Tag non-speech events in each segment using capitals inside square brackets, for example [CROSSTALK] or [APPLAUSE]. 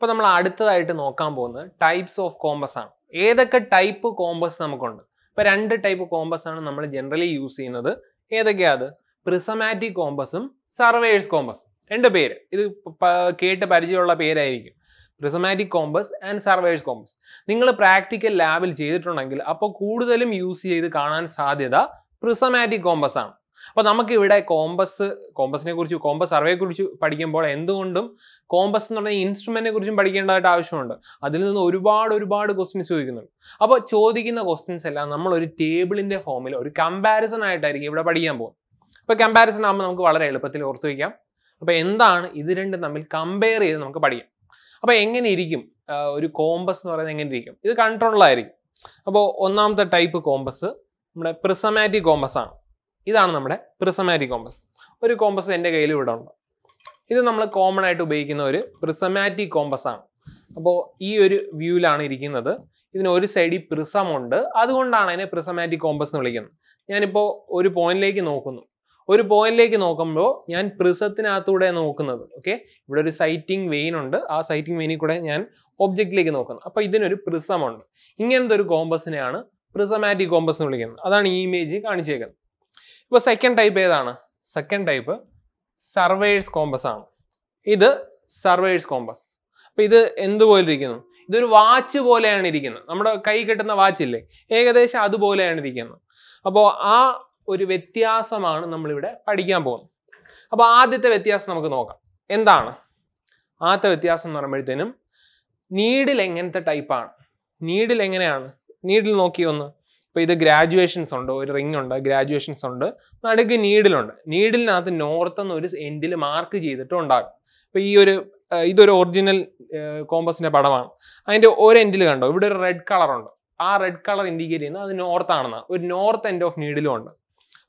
അപ്പോൾ നമ്മൾ അടുത്തതായിട്ട് നോക്കാൻ പോകുന്നത് ടൈപ്സ് ഓഫ് കോമ്പസ് ആണ് ഏതൊക്കെ ടൈപ്പ് കോമ്പസ് നമുക്കുണ്ട് ഇപ്പോൾ രണ്ട് ടൈപ്പ് കോമ്പസ് ആണ് നമ്മൾ ജനറലി യൂസ് ചെയ്യുന്നത് ഏതൊക്കെയാ പ്രിസമാറ്റിക് കോമ്പസും സർവേഴ്സ് കോമ്പസും രണ്ട് പേര് ഇത് കേട്ട് പരിചയമുള്ള പേരായിരിക്കും prismatic compass and surveyor's compass നിങ്ങൾ പ്രാക്ടിക്കൽ ലാബിൽ ചെയ്തിട്ടുണ്ടെങ്കിൽ അപ്പോൾ കൂടുതലും യൂസ് ചെയ്ത് കാണാൻ സാധ്യത പ്രിസമാറ്റിക് കോമ്പസ് ആണ് അപ്പോൾ നമുക്ക് ഇവിടെ കോമ്പസ് കോമ്പസിനെ കുറിച്ച് കോമ്പസ് സർവേയെ കുറിച്ച് പഠിക്കുമ്പോൾ എന്തുകൊണ്ടും കോമ്പസ് എന്ന് പറഞ്ഞ ഇൻസ്ട്രുമെന്റിനെ കുറിച്ചും പഠിക്കേണ്ടതായിട്ട് ആവശ്യമുണ്ട് അതിൽ നിന്ന് ഒരുപാട് ഒരുപാട് ക്വസ്റ്റ്യൻസ് ചോദിക്കുന്നുണ്ട് അപ്പോൾ ചോദിക്കുന്ന ക്വസ്റ്റ്യൻസ് എല്ലാം നമ്മൾ ഒരു ടേബിളിന്റെ ഫോമിൽ ഒരു കമ്പാരിസൺ ആയിട്ടായിരിക്കും ഇവിടെ പഠിക്കാൻ പോകും അപ്പോൾ കമ്പാരിസൺ ആകുമ്പോൾ നമുക്ക് വളരെ എളുപ്പത്തിൽ ഓർത്ത് വയ്ക്കാം അപ്പോൾ എന്താണ് ഇത് രണ്ടും തമ്മിൽ കമ്പയർ ചെയ്ത് നമുക്ക് പഠിക്കാം അപ്പോൾ എങ്ങനെ ഇരിക്കും ഒരു കോമ്പസ് എന്ന് പറയുന്നത് എങ്ങനെ ഇരിക്കും ഇത് കൺട്രോളായിരിക്കും അപ്പോൾ ഒന്നാമത്തെ ടൈപ്പ് കോമ്പസ് നമ്മുടെ പ്രിസമാറ്റിക് കോമ്പസ് ആണ് ഇതാണ് നമ്മുടെ പ്രിസമാറ്റിക് കോമ്പസ് ഒരു കോമ്പസ് എൻ്റെ കയ്യിൽ ഇവിടെ ഉണ്ട് ഇത് നമ്മൾ കോമൺ ആയിട്ട് ഉപയോഗിക്കുന്ന ഒരു പ്രിസമാറ്റിക് കോമ്പസ് ആണ് അപ്പോൾ ഈ ഒരു വ്യൂവിലാണ് ഇരിക്കുന്നത് ഇതിന് ഒരു സൈഡിൽ പ്രിസമുണ്ട് അതുകൊണ്ടാണ് അതിനെ പ്രിസമാറ്റിക് കോമ്പസ് എന്ന് വിളിക്കുന്നത് ഞാനിപ്പോൾ ഒരു പോയിന്റിലേക്ക് നോക്കുന്നു ഒരു പോയിന്റിലേക്ക് നോക്കുമ്പോൾ ഞാൻ പ്രിസത്തിനകത്തൂടെ നോക്കുന്നത് ഓക്കെ ഇവിടെ ഒരു സൈറ്റിംഗ് വെയിൻ ഉണ്ട് ആ സൈറ്റിംഗ് വെയിനിൽ കൂടെ ഞാൻ ഒബ്ജക്റ്റിലേക്ക് നോക്കുന്നു അപ്പോൾ ഇതിനൊരു പ്രിസമുണ്ട് ഇങ്ങനത്തെ ഒരു കോമ്പസിനെയാണ് പ്രിസമാറ്റിക് കോമ്പസ് എന്ന് വിളിക്കുന്നത് അതാണ് ഈ ഇമേജ് കാണിച്ചേക്കുന്നത് ഇപ്പോൾ സെക്കൻഡ് ടൈപ്പ് ഏതാണ് സെക്കൻഡ് ടൈപ്പ് സർവേഴ്സ് കോമ്പസ് ആണ് ഇത് സർവേഴ്സ് കോമ്പസ് അപ്പോൾ ഇത് എന്തുപോലെ ഇരിക്കുന്നു ഇതൊരു വാച്ച് പോലെയാണ് ഇരിക്കുന്നത് നമ്മുടെ കൈ കിട്ടുന്ന ഇല്ലേ ഏകദേശം അതുപോലെയാണ് ഇരിക്കുന്നത് അപ്പോൾ ആ ഒരു വ്യത്യാസമാണ് നമ്മളിവിടെ പഠിക്കാൻ പോകുന്നത് അപ്പോൾ ആദ്യത്തെ വ്യത്യാസം നമുക്ക് നോക്കാം എന്താണ് ആദ്യത്തെ വ്യത്യാസം എന്ന് പറയുമ്പോഴത്തേനും നീഡിൽ എങ്ങനത്തെ ടൈപ്പാണ് നീഡിൽ എങ്ങനെയാണ് നീഡിൽ നോക്കിയൊന്ന് ഒന്ന് ഇപ്പോൾ ഇത് ഗ്രാജുവേഷൻസ് ഉണ്ട് ഒരു റിംഗ് ഉണ്ട് ഗ്രാജുവേഷൻസ് ഉണ്ട് നടുക്ക് നീഡിലുണ്ട് നീഡിലിനകത്ത് നോർത്ത് എന്ന് ഒരു എൻഡിൽ മാർക്ക് ഉണ്ടാകും അപ്പോൾ ഈ ഒരു ഇതൊരു ഒറിജിനൽ കോമ്പസിൻ്റെ പടമാണ് അതിൻ്റെ ഒരു എൻഡിൽ കണ്ടോ ഇവിടെ ഒരു റെഡ് കളർ ഉണ്ട് ആ റെഡ് കളർ ഇൻഡിക്കേറ്റ് ചെയ്യുന്നത് അത് നോർത്ത് ആണെന്നാണ് ഒരു നോർത്ത് എൻഡ് ഓഫ് നീഡിലും ഉണ്ട്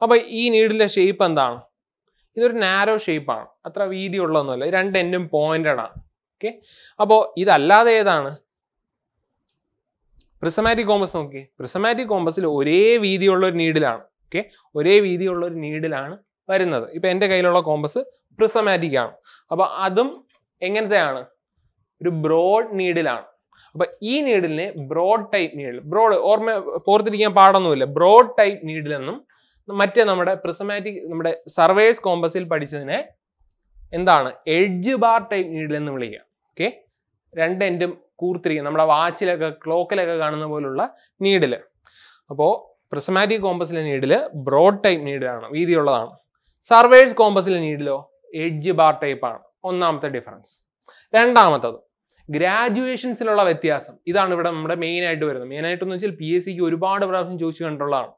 അപ്പോൾ ഈ നീഡിലെ ഷേപ്പ് എന്താണ് ഇതൊരു നാരോ ഷേപ്പാണ് അത്ര ഉള്ളതൊന്നുമല്ല രണ്ട് എൻഡും പോയിന്റഡ് ആണ് ഓക്കെ അപ്പോൾ ഇതല്ലാതെ ഏതാണ് പ്രിസമാറ്റിക് കോമ്പസ് നോക്കിയേ പ്രിസമാറ്റിക് കോമ്പസിൽ ഒരേ വീതിയുള്ള ഒരു നീഡിലാണ് ഓക്കെ ഒരേ വീതിയുള്ള ഒരു നീഡിലാണ് വരുന്നത് ഇപ്പം എൻ്റെ കയ്യിലുള്ള കോമ്പസ് പ്രിസമാറ്റിക് ആണ് അപ്പോൾ അതും എങ്ങനത്തെയാണ് ഒരു ബ്രോഡ് നീഡിലാണ് അപ്പോൾ ഈ നീഡിലിനെ ബ്രോഡ് ടൈപ്പ് നീഡിൽ ബ്രോഡ് ഓർമ്മ ഓർത്തിരിക്കാൻ പാടൊന്നുമില്ല ബ്രോഡ് ടൈപ്പ് നീഡിലെന്നും മറ്റേ നമ്മുടെ പ്രിസമാറ്റിക് നമ്മുടെ സർവേഴ്സ് കോമ്പസിൽ പഠിച്ചതിനെ എന്താണ് എഡ്ജ് ബാർ ടൈപ്പ് നീഡിൽ എന്ന് വിളിക്കുക ഓക്കെ രണ്ട് എൻഡും കൂർത്തിരിക്കുന്ന നമ്മുടെ വാച്ചിലൊക്കെ ക്ലോക്കിലൊക്കെ കാണുന്ന പോലുള്ള നീഡിൽ അപ്പോൾ പ്രിസമാറ്റിക് കോമ്പസിലെ നീഡിൽ ബ്രോഡ് ടൈപ്പ് നീഡിലാണ് വീതിയുള്ളതാണ് സർവേഴ്സ് കോമ്പസിലെ നീഡിലോ എഡ്ജ് ബാർ ടൈപ്പാണ് ഒന്നാമത്തെ ഡിഫറൻസ് രണ്ടാമത്തത് ഗ്രാജുവേഷൻസിലുള്ള വ്യത്യാസം ഇതാണ് ഇവിടെ നമ്മുടെ മെയിൻ ആയിട്ട് വരുന്നത് മെയിൻ എന്ന് വെച്ചാൽ പി എസ് സിക്ക് ഒരുപാട് പ്രാവശ്യം ചോദിച്ചു കണ്ടുള്ളതാണ്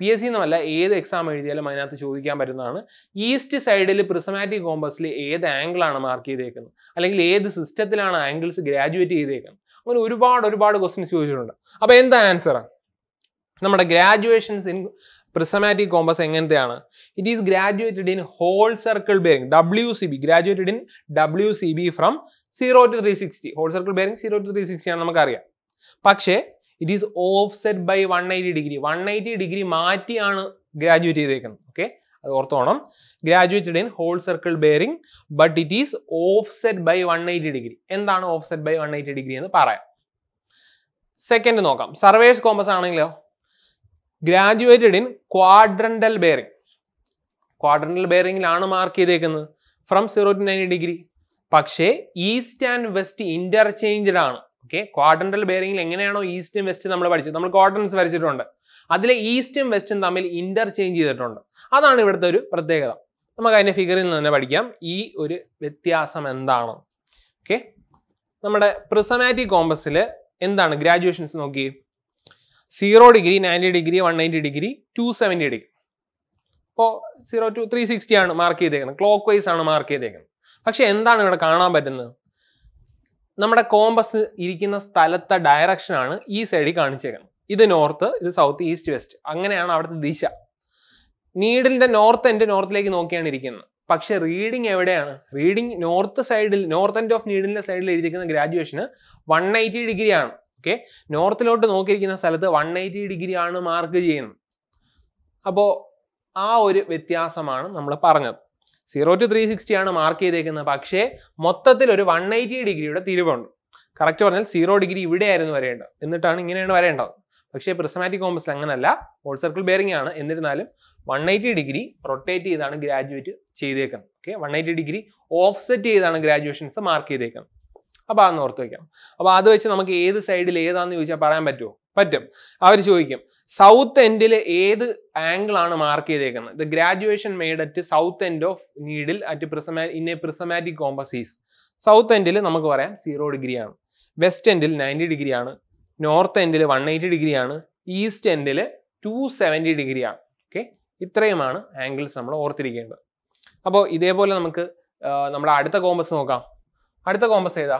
പി എസ് സി എന്നല്ല ഏത് എക്സാം എഴുതിയാലും അതിനകത്ത് ചോദിക്കാൻ പറ്റുന്നതാണ് ഈസ്റ്റ് സൈഡിൽ പ്രിസമാറ്റിക് കോമ്പസിൽ ഏത് ആംഗിളാണ് മാർക്ക് ചെയ്തേക്കുന്നത് അല്ലെങ്കിൽ ഏത് സിസ്റ്റത്തിലാണ് ആംഗിൾസ് ഗ്രാജുവേറ്റ് ചെയ്തേക്കുന്നത് അങ്ങനെ ഒരുപാട് ഒരുപാട് ക്വസ്റ്റ്യൻസ് ചോദിച്ചിട്ടുണ്ട് അപ്പോൾ എന്താ ആൻസർ നമ്മുടെ ഗ്രാജുവേഷൻസ് ഇൻ പ്രിസമാറ്റിക് കോമ്പസ് എങ്ങനത്തെയാണ് it is graduated in whole circle bearing W C B graduated in W C B from zero to three sixty whole circle bearing zero to three sixty ആണ് നമുക്കറിയാം പക്ഷേ it is offset by one eighty degree one eighty degree മാറ്റിയാണ് graduate ചെയ്തേക്കുന്നത് okay അത് ഓർത്തോണം graduated in whole circle bearing but it is offset by one eighty degree എന്താണ് offset by one eighty degree എന്ന് പറയാം second നോക്കാം surveyor's compass ആണെങ്കിലോ graduated in quadrantal bearing quadrantal ബെയറിംഗിലാണ് മാർക്ക് ചെയ്തേക്കുന്നത് from zero to ninety degree പക്ഷേ east and west interchanged ആണ് okay quadrantal ബെയറിംഗിൽ എങ്ങനെയാണോ ഈസ്റ്റും വെസ്റ്റും നമ്മൾ പഠിച്ചത് നമ്മൾ ക്വാഡ്രൻസ് വരച്ചിട്ടുണ്ട് അതിലെ ഈസ്റ്റും വെസ്റ്റും തമ്മിൽ ഇന്റർചേഞ്ച് ചെയ്തിട്ടുണ്ട് അതാണ് ഇവിടുത്തെ ഒരു പ്രത്യേകത നമുക്ക് അതിൻ്റെ ഫിഗറിൽ നിന്ന് തന്നെ പഠിക്കാം ഈ ഒരു വ്യത്യാസം എന്താണ് ഓക്കെ നമ്മുടെ പ്രിസമാറ്റിക് കോമ്പസിൽ എന്താണ് ഗ്രാജുവേഷൻസ് നോക്കി zero degree ninety degree one ninety degree two seventy degree ഇപ്പോൾ സീറോ ടു ത്രീ സിക്സ്റ്റി ആണ് മാർക്ക് ചെയ്തേക്കുന്നത് ക്ലോക്ക് വൈസ് ആണ് മാർക്ക് ചെയ്തേക്കുന്നത് പക്ഷേ എന്താണ് ഇവിടെ കാണാൻ പറ്റുന്നത് നമ്മുടെ കോമ്പസ് ഇരിക്കുന്ന സ്ഥലത്തെ ഡയറക്ഷനാണ് ഈ സൈഡിൽ കാണിച്ചേക്കുന്നത് ഇത് നോർത്ത് ഇത് സൗത്ത് ഈസ്റ്റ് വെസ്റ്റ് അങ്ങനെയാണ് അവിടുത്തെ ദിശ നീഡിലിൻ്റെ നോർത്ത് എൻ്റെ നോർത്തിലേക്ക് നോക്കിയാണ് ഇരിക്കുന്നത് പക്ഷേ റീഡിങ് എവിടെയാണ് റീഡിങ് നോർത്ത് സൈഡിൽ നോർത്ത് എൻഡ് ഓഫ് നീഡിലിൻ്റെ സൈഡിൽ എഴുതിയിരിക്കുന്ന ഗ്രാജുവേഷന് വൺ എയ്റ്റി ഡിഗ്രിയാണ് ഓക്കെ നോർത്തിലോട്ട് നോക്കിയിരിക്കുന്ന സ്ഥലത്ത് വൺ എയ്റ്റി ആണ് മാർക്ക് ചെയ്യുന്നത് അപ്പോൾ ആ ഒരു വ്യത്യാസമാണ് നമ്മൾ പറഞ്ഞത് സീറോ ടു ത്രീ സിക്സ്റ്റി ആണ് മാർക്ക് ചെയ്തേക്കുന്നത് പക്ഷേ മൊത്തത്തിൽ ഒരു വൺ എയ്റ്റി ഡിഗ്രിയുടെ തിരിവുണ്ട് കറക്റ്റ് പറഞ്ഞാൽ സീറോ ഡിഗ്രി ഇവിടെയായിരുന്നു വരേണ്ടത് എന്നിട്ടാണ് ഇങ്ങനെയാണ് വരേണ്ടത് പക്ഷേ പ്രിസമാറ്റിക് കോമ്പസിൽ അങ്ങനല്ല ഹോൾ സർക്കിൾ ബെയറിംഗ് ആണ് എന്നിരുന്നാലും വൺ എയ്റ്റി ഡിഗ്രി റൊട്ടേറ്റ് ചെയ്താണ് ഗ്രാജുവേറ്റ് ചെയ്തേക്കുന്നത് okay one eighty degree offset ചെയ്താണ് ഗ്രാജുവേഷൻസ് മാർക്ക് ചെയ്തേക്കുന്നത് അപ്പോൾ അതൊന്ന് ഓർത്ത് വയ്ക്കാം അപ്പോൾ അത് വെച്ച് നമുക്ക് ഏത് സൈഡിൽ ഏതാണെന്ന് ചോദിച്ചാൽ പറയാൻ പറ്റുമോ പറ്റും അവർ ചോദിക്കും സൗത്ത് എൻഡിൽ ഏത് ആംഗിൾ ആണ് മാർക്ക് ചെയ്തേക്കുന്നത് the graduation made at south end of needle at prismatic in a prismatic compasses south എൻഡിൽ നമുക്ക് പറയാം സീറോ ഡിഗ്രി ആണ് വെസ്റ്റ് എൻഡിൽ നയൻറ്റി ഡിഗ്രി ആണ് നോർത്ത് എൻഡിൽ വൺ എയ്റ്റി ഡിഗ്രി ആണ് ഈസ്റ്റ് എൻഡിൽ ടു സെവൻറ്റി ഡിഗ്രി ആണ് ഓക്കെ ഇത്രയുമാണ് ആംഗിൾസ് നമ്മൾ ഓർത്തിരിക്കേണ്ടത് അപ്പോൾ ഇതേപോലെ നമുക്ക് നമ്മുടെ അടുത്ത കോമ്പസ് നോക്കാം അടുത്ത കോമ്പസ് ഏതാ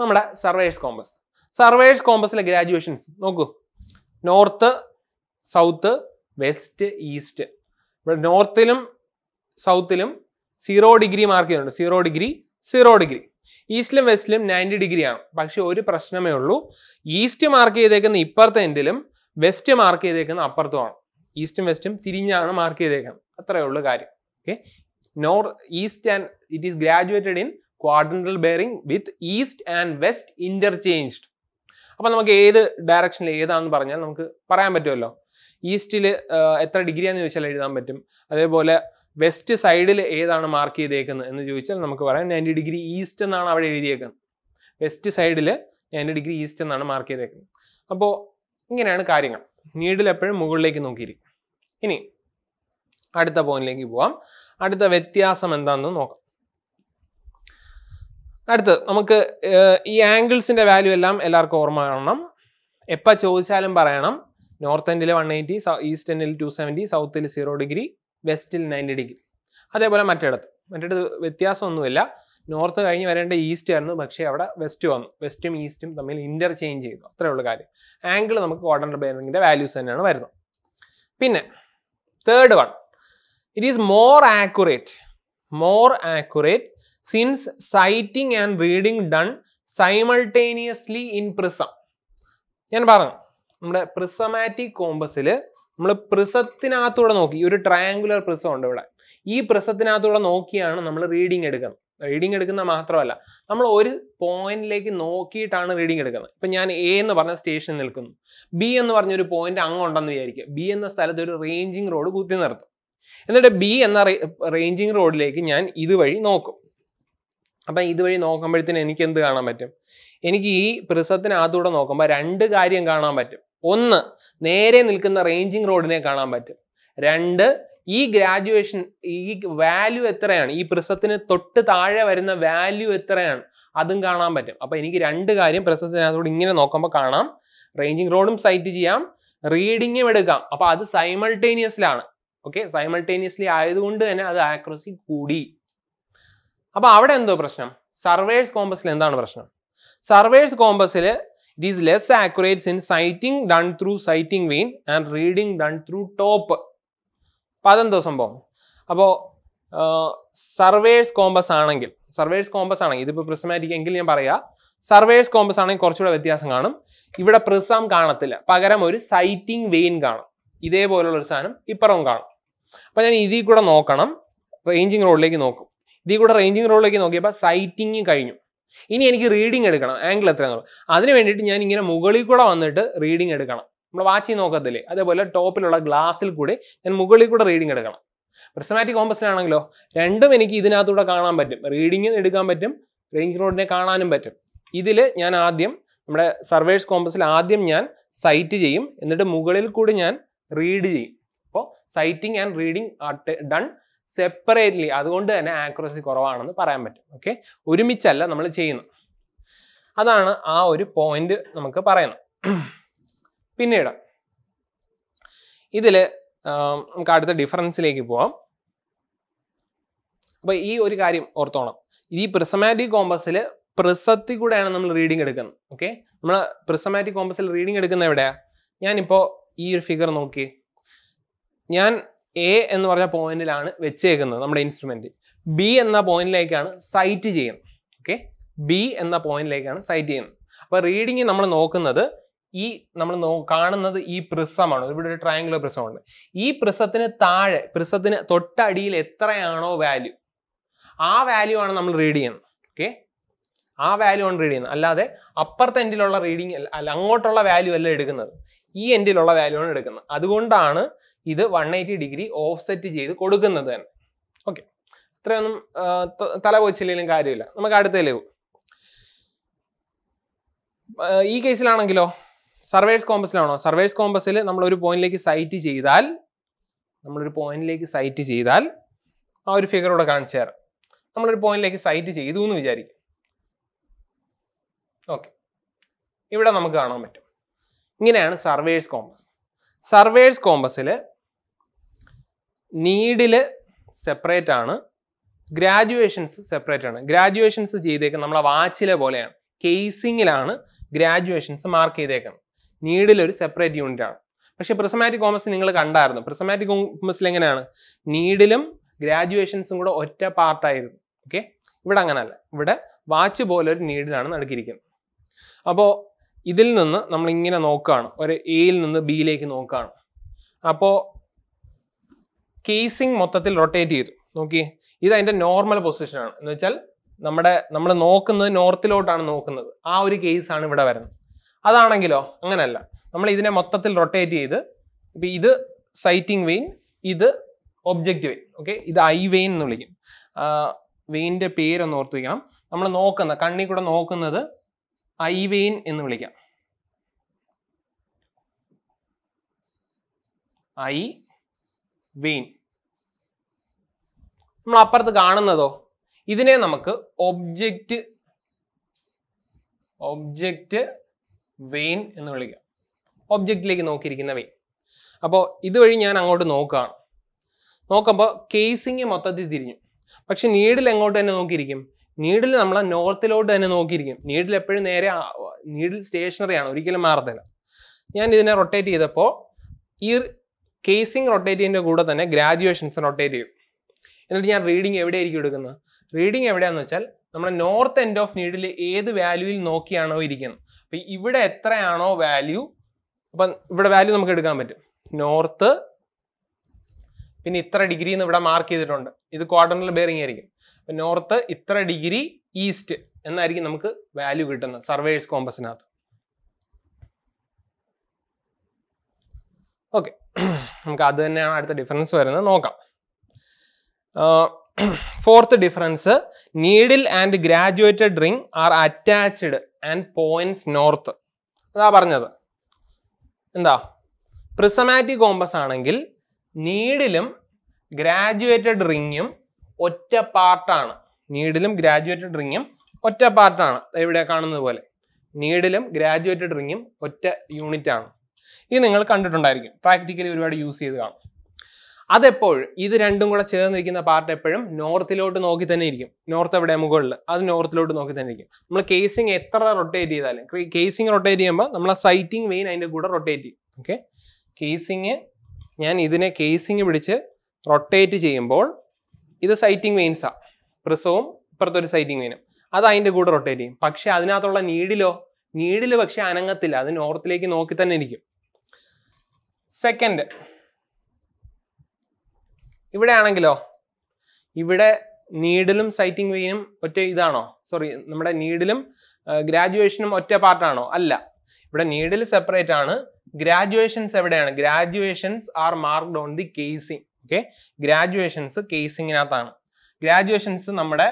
നമ്മുടെ സർവേഴ്സ് കോമ്പസ് സർവേഴ്സ് കോമ്പസിലെ ഗ്രാജുവേഷൻസ് നോക്കൂ നോർത്ത് സൗത്ത് വെസ്റ്റ് ഈസ്റ്റ് ഇവിടെ നോർത്തിലും സൗത്തിലും സീറോ ഡിഗ്രി മാർക്ക് ചെയ്തിട്ടുണ്ട് സീറോ ഡിഗ്രി സീറോ ഡിഗ്രി ഈസ്റ്റിലും വെസ്റ്റിലും നയൻറ്റി ഡിഗ്രി ആണ് പക്ഷേ ഒരു പ്രശ്നമേ ഉള്ളൂ ഈസ്റ്റ് മാർക്ക് ചെയ്തേക്കുന്ന ഇപ്പുറത്തെ എൻഡിലും വെസ്റ്റ് മാർക്ക് ചെയ്തേക്കുന്ന അപ്പുറത്തുമാണ് ഈസ്റ്റും വെസ്റ്റും തിരിഞ്ഞാണ് മാർക്ക് ചെയ്തേക്കുന്നത് അത്രയേ ഉള്ളൂ കാര്യം okay north east and it is graduated in quadrantal bearing with east and west interchanged അപ്പോൾ നമുക്ക് ഏത് ഡയറക്ഷനിൽ ഏതാണെന്ന് പറഞ്ഞാൽ നമുക്ക് പറയാൻ പറ്റുമല്ലോ ഈസ്റ്റിൽ എത്ര ഡിഗ്രിയാന്ന് ചോദിച്ചാൽ എഴുതാൻ പറ്റും അതേപോലെ വെസ്റ്റ് സൈഡിൽ ഏതാണ് മാർക്ക് ചെയ്തേക്കുന്നത് എന്ന് ചോദിച്ചാൽ നമുക്ക് പറയാം നയൻറ്റി ഡിഗ്രി ഈസ്റ്റ് എന്നാണ് അവിടെ എഴുതിയേക്കുന്നത് വെസ്റ്റ് സൈഡിൽ നയൻറ്റി ഡിഗ്രി ഈസ്റ്റ് എന്നാണ് മാർക്ക് ചെയ്തേക്കുന്നത് അപ്പോൾ ഇങ്ങനെയാണ് കാര്യങ്ങൾ നീഡിൽ എപ്പോഴും മുകളിലേക്ക് നോക്കിയിരിക്കും ഇനി അടുത്ത പോയിന്റിലേക്ക് പോവാം അടുത്ത വ്യത്യാസം എന്താണെന്ന് നോക്കാം അടുത്തത് നമുക്ക് ഈ ആംഗിൾസിൻ്റെ വാല്യൂ എല്ലാം എല്ലാവർക്കും ഓർമ്മ കാണണം എപ്പോൾ ചോദിച്ചാലും പറയണം നോർത്ത് എൻഡിൽ വൺ എയ്റ്റി ഈസ്റ്റ് എൻഡിൽ ടു സെവൻറ്റി സൗത്തിൽ സീറോ ഡിഗ്രി വെസ്റ്റിൽ നയൻറ്റി ഡിഗ്രി അതേപോലെ മറ്റിടത്ത് മറ്റിടത്ത് വ്യത്യാസമൊന്നുമില്ല നോർത്ത് കഴിഞ്ഞ് വരേണ്ട ഈസ്റ്റ് ആയിരുന്നു പക്ഷേ അവിടെ വെസ്റ്റ് വന്നു വെസ്റ്റും ഈസ്റ്റും തമ്മിൽ ഇൻ്റർചേഞ്ച് ചെയ്തു അത്രേ ഉള്ളൂ കാര്യം ആംഗിൾ നമുക്ക് ക്വാഡ്രൻ്റ് ബെയറിങ്ങിൻ്റെ വാല്യൂസ് തന്നെയാണ് വരുന്നത് പിന്നെ third one it is more accurate more accurate since sighting and reading done simultaneously in prism ഞാൻ പറഞ്ഞു നമ്മുടെ പ്രിസമാറ്റിക് കോമ്പസിൽ നമ്മൾ പ്രിസത്തിനകത്തൂടെ നോക്കി ഒരു ട്രയാങ്കുലർ പ്രിസം ഉണ്ട് ഇവിടെ ഈ പ്രിസത്തിനകത്തൂടെ നോക്കിയാണ് നമ്മൾ റീഡിംഗ് എടുക്കുന്നത് റീഡിംഗ് എടുക്കുന്ന മാത്രമല്ല നമ്മൾ ഒരു പോയിന്റിലേക്ക് നോക്കിയിട്ടാണ് റീഡിംഗ് എടുക്കുന്നത് ഇപ്പം ഞാൻ എ എന്ന് പറഞ്ഞ സ്റ്റേഷൻ നിൽക്കുന്നു ബി എന്ന് പറഞ്ഞ ഒരു പോയിന്റ് അങ്ങുണ്ടെന്ന് വിചാരിക്കുക ബി എന്ന സ്ഥലത്ത് ഒരു റേഞ്ചിങ് റോഡ് കുത്തി നിർത്തും എന്നിട്ട് ബി എന്ന റേഞ്ചിങ് റോഡിലേക്ക് ഞാൻ ഇതുവഴി നോക്കും അപ്പം ഇതുവഴി നോക്കുമ്പോഴത്തേന് എനിക്ക് എന്ത് കാണാൻ പറ്റും എനിക്ക് ഈ പ്രിസത്തിനകത്തൂടെ നോക്കുമ്പോൾ രണ്ട് കാര്യം കാണാൻ പറ്റും ഒന്ന് നേരെ നിൽക്കുന്ന റേഞ്ചിങ് റോഡിനെ കാണാൻ പറ്റും രണ്ട് ഈ ഗ്രാജുവേഷൻ ഈ വാല്യൂ എത്രയാണ് ഈ പ്രിസത്തിന് തൊട്ട് താഴെ വരുന്ന വാല്യൂ എത്രയാണ് അതും കാണാൻ പറ്റും അപ്പോൾ എനിക്ക് രണ്ട് കാര്യം പ്രസത്തിനകത്തോട് ഇങ്ങനെ നോക്കുമ്പോൾ കാണാം റേഞ്ചിങ് റോഡും സൈറ്റ് ചെയ്യാം റീഡിങ്ങും എടുക്കാം അപ്പോൾ അത് സൈമൾട്ടേനിയസ്ലാണ് ഓക്കെ സൈമൾട്ടേനിയസ്ലി ആയതുകൊണ്ട് തന്നെ അത് ആക്രസി കൂടി അപ്പോൾ അവിടെ എന്തോ പ്രശ്നം സർവേഴ്സ് കോമ്പസിൽ എന്താണ് പ്രശ്നം സർവേഴ്സ് കോമ്പസിൽ it is less accurate in sighting done through sighting vane and reading done through top അപ്പോൾ അതെന്തോ സംഭവം അപ്പോൾ സർവേഴ്സ് കോമ്പസ് ആണെങ്കിൽ സർവേഴ്സ് കോമ്പസ് ആണെങ്കിൽ ഇതിപ്പോൾ പ്രിസമാറ്റിക് എങ്കിൽ ഞാൻ പറയാം സർവേഴ്സ് കോമ്പസ് ആണെങ്കിൽ കുറച്ചുകൂടെ വ്യത്യാസം കാണും ഇവിടെ പ്രിസം കാണത്തില്ല പകരം ഒരു സൈറ്റിംഗ് വെയിൻ കാണും ഇതേപോലുള്ള ഒരു സാധനം ഇപ്പുറവും കാണും അപ്പോൾ ഞാൻ ഇതിൽ കൂടെ നോക്കണം റേഞ്ചിങ് റോഡിലേക്ക് നോക്കും ഇതിൽ കൂടെ റേഞ്ചിങ് റോളിലേക്ക് നോക്കിയപ്പോൾ സൈറ്റിങ് കഴിഞ്ഞു ഇനി എനിക്ക് റീഡിംഗ് എടുക്കണം ആംഗിൾ എത്രയാണെന്നുള്ളത് അതിന് വേണ്ടിയിട്ട് ഞാൻ ഇങ്ങനെ മുകളിൽ കൂടെ വന്നിട്ട് റീഡിംഗ് എടുക്കണം നമ്മൾ വാച്ചിൽ നോക്കത്തില്ലേ അതേപോലെ ടോപ്പിലുള്ള ഗ്ലാസ്സിൽ കൂടി ഞാൻ മുകളിൽ കൂടെ റീഡിംഗ് എടുക്കണം പ്രിസമാറ്റിക് കോമ്പസിലാണെങ്കിലോ രണ്ടും എനിക്ക് ഇതിനകത്തൂടെ കാണാൻ പറ്റും റീഡിംഗ് എടുക്കാൻ പറ്റും റേഞ്ച് റോഡിനെ കാണാനും പറ്റും ഇതിൽ ഞാൻ ആദ്യം നമ്മുടെ സർവേഴ്സ് കോമ്പസിൽ ആദ്യം ഞാൻ സൈറ്റ് ചെയ്യും എന്നിട്ട് മുകളിൽ കൂടി ഞാൻ റീഡ് ചെയ്യും അപ്പോൾ sighting and reading are done separately അതുകൊണ്ട് തന്നെ ആക്യുറസി കുറവാണെന്ന് പറയാൻ പറ്റും ഓക്കെ ഒരുമിച്ചല്ല നമ്മൾ ചെയ്യുന്നത് അതാണ് ആ ഒരു പോയിന്റ് നമുക്ക് പറയുന്നത് [CLEARS THROAT] പിന്നീട് ഇതിൽ നമുക്ക് അടുത്ത ഡിഫറൻസിലേക്ക് പോവാം അപ്പോൾ ഈ ഒരു കാര്യം ഓർത്തോണം ഈ പ്രിസമാറ്റിക് കോമ്പസിൽ പ്രിസത്തി കൂടെയാണ് നമ്മൾ റീഡിംഗ് എടുക്കുന്നത് ഓക്കെ നമ്മൾ പ്രിസമാറ്റിക് കോമ്പസിൽ റീഡിംഗ് എടുക്കുന്ന എവിടെയാ ഞാനിപ്പോൾ ഈ ഒരു ഫിഗർ നോക്കി ഞാൻ എ എന്ന് പറഞ്ഞ പോയിന്റിലാണ് വെച്ചേക്കുന്നത് നമ്മുടെ ഇൻസ്ട്രുമെന്റ് ബി എന്ന പോയിന്റിലേക്കാണ് സൈറ്റ് ചെയ്യുന്നത് ഓക്കെ ബി എന്ന പോയിന്റിലേക്കാണ് സൈറ്റ് ചെയ്യുന്നത് അപ്പോൾ റീഡിങ് നമ്മൾ നോക്കുന്നത് ഈ നമ്മൾ കാണുന്നത് ഈ പ്രിസമാണ് ഇവിടെ ഒരു ട്രയാങ്കുലർ പ്രിസമുണ്ട് ഈ പ്രിസത്തിന് താഴെ പ്രിസത്തിന് തൊട്ടടിയിൽ എത്രയാണോ വാല്യൂ ആ വാല്യൂ ആണ് നമ്മൾ റീഡ് ചെയ്യുന്നത് ഓക്കെ ആ വാല്യൂ ആണ് റീഡ് ചെയ്യുന്നത് അല്ലാതെ അപ്പുറത്തെ എൻഡിലുള്ള റീഡിങ് അല്ല അങ്ങോട്ടുള്ള വാല്യൂ അല്ല എടുക്കുന്നത് ഈ എൻഡിലുള്ള വാല്യൂ ആണ് എടുക്കുന്നത് അതുകൊണ്ടാണ് ഇത് വൺ എയ്റ്റി ഡിഗ്രി ഓഫ്സെറ്റ് ചെയ്ത് കൊടുക്കുന്നത് തന്നെ ഓക്കെ ഇത്രയൊന്നും തല പോയിച്ചില്ലെങ്കിലും കാര്യമില്ല നമുക്ക് അടുത്തതിലേ ഈ കേസിലാണെങ്കിലോ സർവേഴ്സ് കോമ്പസിലാണോ സർവേഴ്സ് കോമ്പസിൽ നമ്മൾ ഒരു പോയിന്റിലേക്ക് സൈറ്റ് ചെയ്താൽ നമ്മളൊരു പോയിന്റിലേക്ക് സൈറ്റ് ചെയ്താൽ ആ ഒരു ഫിഗറോടെ കാണിച്ചു തരാം നമ്മളൊരു പോയിന്റിലേക്ക് സൈറ്റ് ചെയ്തു എന്ന് വിചാരിക്കും ഓക്കെ ഇവിടെ നമുക്ക് കാണാൻ പറ്റും ഇങ്ങനെയാണ് സർവേഴ്സ് കോമ്പസ് സർവേഴ്സ് കോമ്പസിൽ നീഡില് സെപ്പറേറ്റ് ആണ് ഗ്രാജുവേഷൻസ് സെപ്പറേറ്റ് ആണ് ഗ്രാജുവേഷൻസ് ചെയ്തേക്കുന്നത് നമ്മളെ വാച്ചിലെ പോലെയാണ് കേസിങ്ങിലാണ് ഗ്രാജുവേഷൻസ് മാർക്ക് ചെയ്തേക്കുന്നത് നീഡിൽ ഒരു സെപ്പറേറ്റ് യൂണിറ്റ് ആണ് പക്ഷേ പ്രിസമാറ്റിക് കോമേഴ്സ് നിങ്ങൾ കണ്ടായിരുന്നു പ്രിസമാറ്റിക് കോമേഴ്സിൽ എങ്ങനെയാണ് നീഡിലും ഗ്രാജുവേഷൻസും കൂടെ ഒറ്റ പാർട്ടായിരുന്നു ഓക്കെ ഇവിടെ അങ്ങനല്ല ഇവിടെ വാച്ച് പോലെ ഒരു നീഡിലാണ് നടക്കിയിരിക്കുന്നത് അപ്പോൾ ഇതിൽ നിന്ന് നമ്മൾ ഇങ്ങനെ നോക്കുകയാണ് ഒരു എയിൽ നിന്ന് ബിയിലേക്ക് നോക്കുകയാണ് അപ്പോൾ കേസിംഗ് മൊത്തത്തിൽ റൊട്ടേറ്റ് ചെയ്തു നോക്കി ഇത് അതിന്റെ നോർമൽ പൊസിഷനാണ് എന്ന് വെച്ചാൽ നമ്മുടെ നമ്മൾ നോക്കുന്നത് നോർത്തിലോട്ടാണ് നോക്കുന്നത് ആ ഒരു കേസ് ആണ് ഇവിടെ വരുന്നത് അതാണെങ്കിലോ അങ്ങനല്ല നമ്മൾ ഇതിനെ മൊത്തത്തിൽ റൊട്ടേറ്റ് ചെയ്ത് ഇപ്പൊ ഇത് സൈറ്റിംഗ് വെയിൻ ഇത് ഒബ്ജക്റ്റ് വെയിൻ ഓക്കെ ഇത് ഐ വെയിൻ എന്ന് വിളിക്കും വെയിൻ്റെ പേരൊന്ന് ഓർത്ത് വയ്ക്കണം നമ്മൾ നോക്കുന്ന കണ്ണി കൂടെ നോക്കുന്നത് ഐ വെയിൻ എന്ന് വിളിക്കാം ഐ വെയിൻ നമ്മൾ അപ്പുറത്ത് കാണുന്നതോ ഇതിനെ നമുക്ക് ഒബ്ജക്റ്റ് ഒബ്ജക്റ്റ് വെയിൻ എന്ന് വിളിക്കാം ഒബ്ജക്റ്റിലേക്ക് നോക്കിയിരിക്കുന്ന വെയിൻ അപ്പോൾ ഇതുവഴി ഞാൻ അങ്ങോട്ട് നോക്കുകയാണ് നോക്കുമ്പോൾ കേസിങ് മൊത്തത്തിൽ തിരിഞ്ഞു പക്ഷെ നീഡിൽ എങ്ങോട്ട് തന്നെ നോക്കിയിരിക്കും നീഡിൽ നമ്മൾ നോർത്തിലോട്ട് തന്നെ നോക്കിയിരിക്കും നീഡിൽ എപ്പോഴും നേരെ നീഡിൽ സ്റ്റേഷനറി ആണ് ഒരിക്കലും മാറത്തില്ല ഞാൻ ഇതിനെ റൊട്ടേറ്റ് ചെയ്തപ്പോൾ ഈ കേസിങ് റൊട്ടേറ്റ് ചെയ്യുന്നതിൻ്റെ കൂടെ തന്നെ ഗ്രാജുവേഷൻസ് റൊട്ടേറ്റ് ചെയ്യും എന്നിട്ട് ഞാൻ റീഡിങ് എവിടെയായിരിക്കും എടുക്കുന്നത് റീഡിങ് എവിടെയാണെന്ന് വെച്ചാൽ നമ്മുടെ നോർത്ത് എൻഡ് ഓഫ് നീഡിൽ ഏത് വാല്യൂയിൽ നോക്കിയാണോ ഇരിക്കുന്നത് അപ്പം ഇവിടെ എത്രയാണോ വാല്യൂ അപ്പം ഇവിടെ വാല്യൂ നമുക്ക് എടുക്കാൻ പറ്റും നോർത്ത് പിന്നെ ഇത്ര ഡിഗ്രി എന്ന് ഇവിടെ മാർക്ക് ചെയ്തിട്ടുണ്ട് ഇത് ക്വാർട്ടറിൽ ബെയറിംഗ് ആയിരിക്കും അപ്പം നോർത്ത് ഇത്ര ഡിഗ്രി ഈസ്റ്റ് എന്നായിരിക്കും നമുക്ക് വാല്യൂ കിട്ടുന്നത് സർവേഴ്സ് കോമ്പസിനകത്ത് ഓക്കെ [CLEARS THROAT] നമുക്ക് അത് തന്നെയാണ് അടുത്ത ഡിഫറൻസ് വരുന്നത് നോക്കാം fourth difference needle and graduated ring are attached and points north അതാ പറഞ്ഞത് എന്താ പ്രിസമാറ്റിക് കോമ്പസ് ആണെങ്കിൽ നീഡിലും ഗ്രാജുവേറ്റഡ് റിങ്ങും ഒറ്റ പാർട്ടാണ് നീഡിലും ഗ്രാജുവേറ്റഡ് റിങ്ങും ഒറ്റ പാർട്ടാണ് ഇവിടെ കാണുന്നത് പോലെ നീഡിലും ഗ്രാജുവേറ്റഡ് റിങ്ങും ഒറ്റ യൂണിറ്റാണ് ഇത് നിങ്ങൾ കണ്ടിട്ടുണ്ടായിരിക്കും പ്രാക്ടിക്കലി ഒരുപാട് യൂസ് ചെയ്ത് കാണും അതെപ്പോൾ ഇത് രണ്ടും കൂടെ ചേർന്നിരിക്കുന്ന പാർട്ട് എപ്പോഴും നോർത്തിലോട്ട് നോക്കി തന്നെ ഇരിക്കും നോർത്ത് എവിടെ മുകളിൽ അത് നോർത്തിലോട്ട് നോക്കി തന്നെ ഇരിക്കും നമ്മൾ കേസിംഗ് എത്ര റൊട്ടേറ്റ് ചെയ്താലും കേസിംഗ് റൊട്ടേറ്റ് ചെയ്യുമ്പോൾ നമ്മൾ സൈറ്റിംഗ് വെയിൻ അതിൻ്റെ കൂടെ റൊട്ടേറ്റ് ചെയ്യും ഓക്കെ കേസിങ് ഞാൻ ഇതിനെ കേസിങ് പിടിച്ച് റൊട്ടേറ്റ് ചെയ്യുമ്പോൾ ഇത് സൈറ്റിംഗ് വെയിൻസാണ് പ്രിസവും ഇപ്പുറത്തൊരു സൈറ്റിംഗ് വെയിനും അത് അതിൻ്റെ കൂടെ റൊട്ടേറ്റ് ചെയ്യും പക്ഷേ അതിനകത്തുള്ള നീഡിലോ നീഡിൽ പക്ഷേ അനങ്ങത്തില്ല അത് നോർത്തിലേക്ക് നോക്കി തന്നെ ഇരിക്കും സെക്കൻഡ് ഇവിടെ ആണെങ്കിലോ ഇവിടെ നീഡിലും സൈറ്റിംഗ് വെയിനും ഒറ്റ ഇതാണോ സോറി നമ്മുടെ നീഡിലും ഗ്രാജുവേഷനും ഒറ്റ പാർട്ടാണോ അല്ല ഇവിടെ നീഡിൽ സെപ്പറേറ്റ് ആണ് ഗ്രാജുവേഷൻസ് എവിടെയാണ് graduations are marked on the casing okay graduations കേസിങ്ങിനകത്താണ് ഗ്രാജുവേഷൻസ് നമ്മുടെ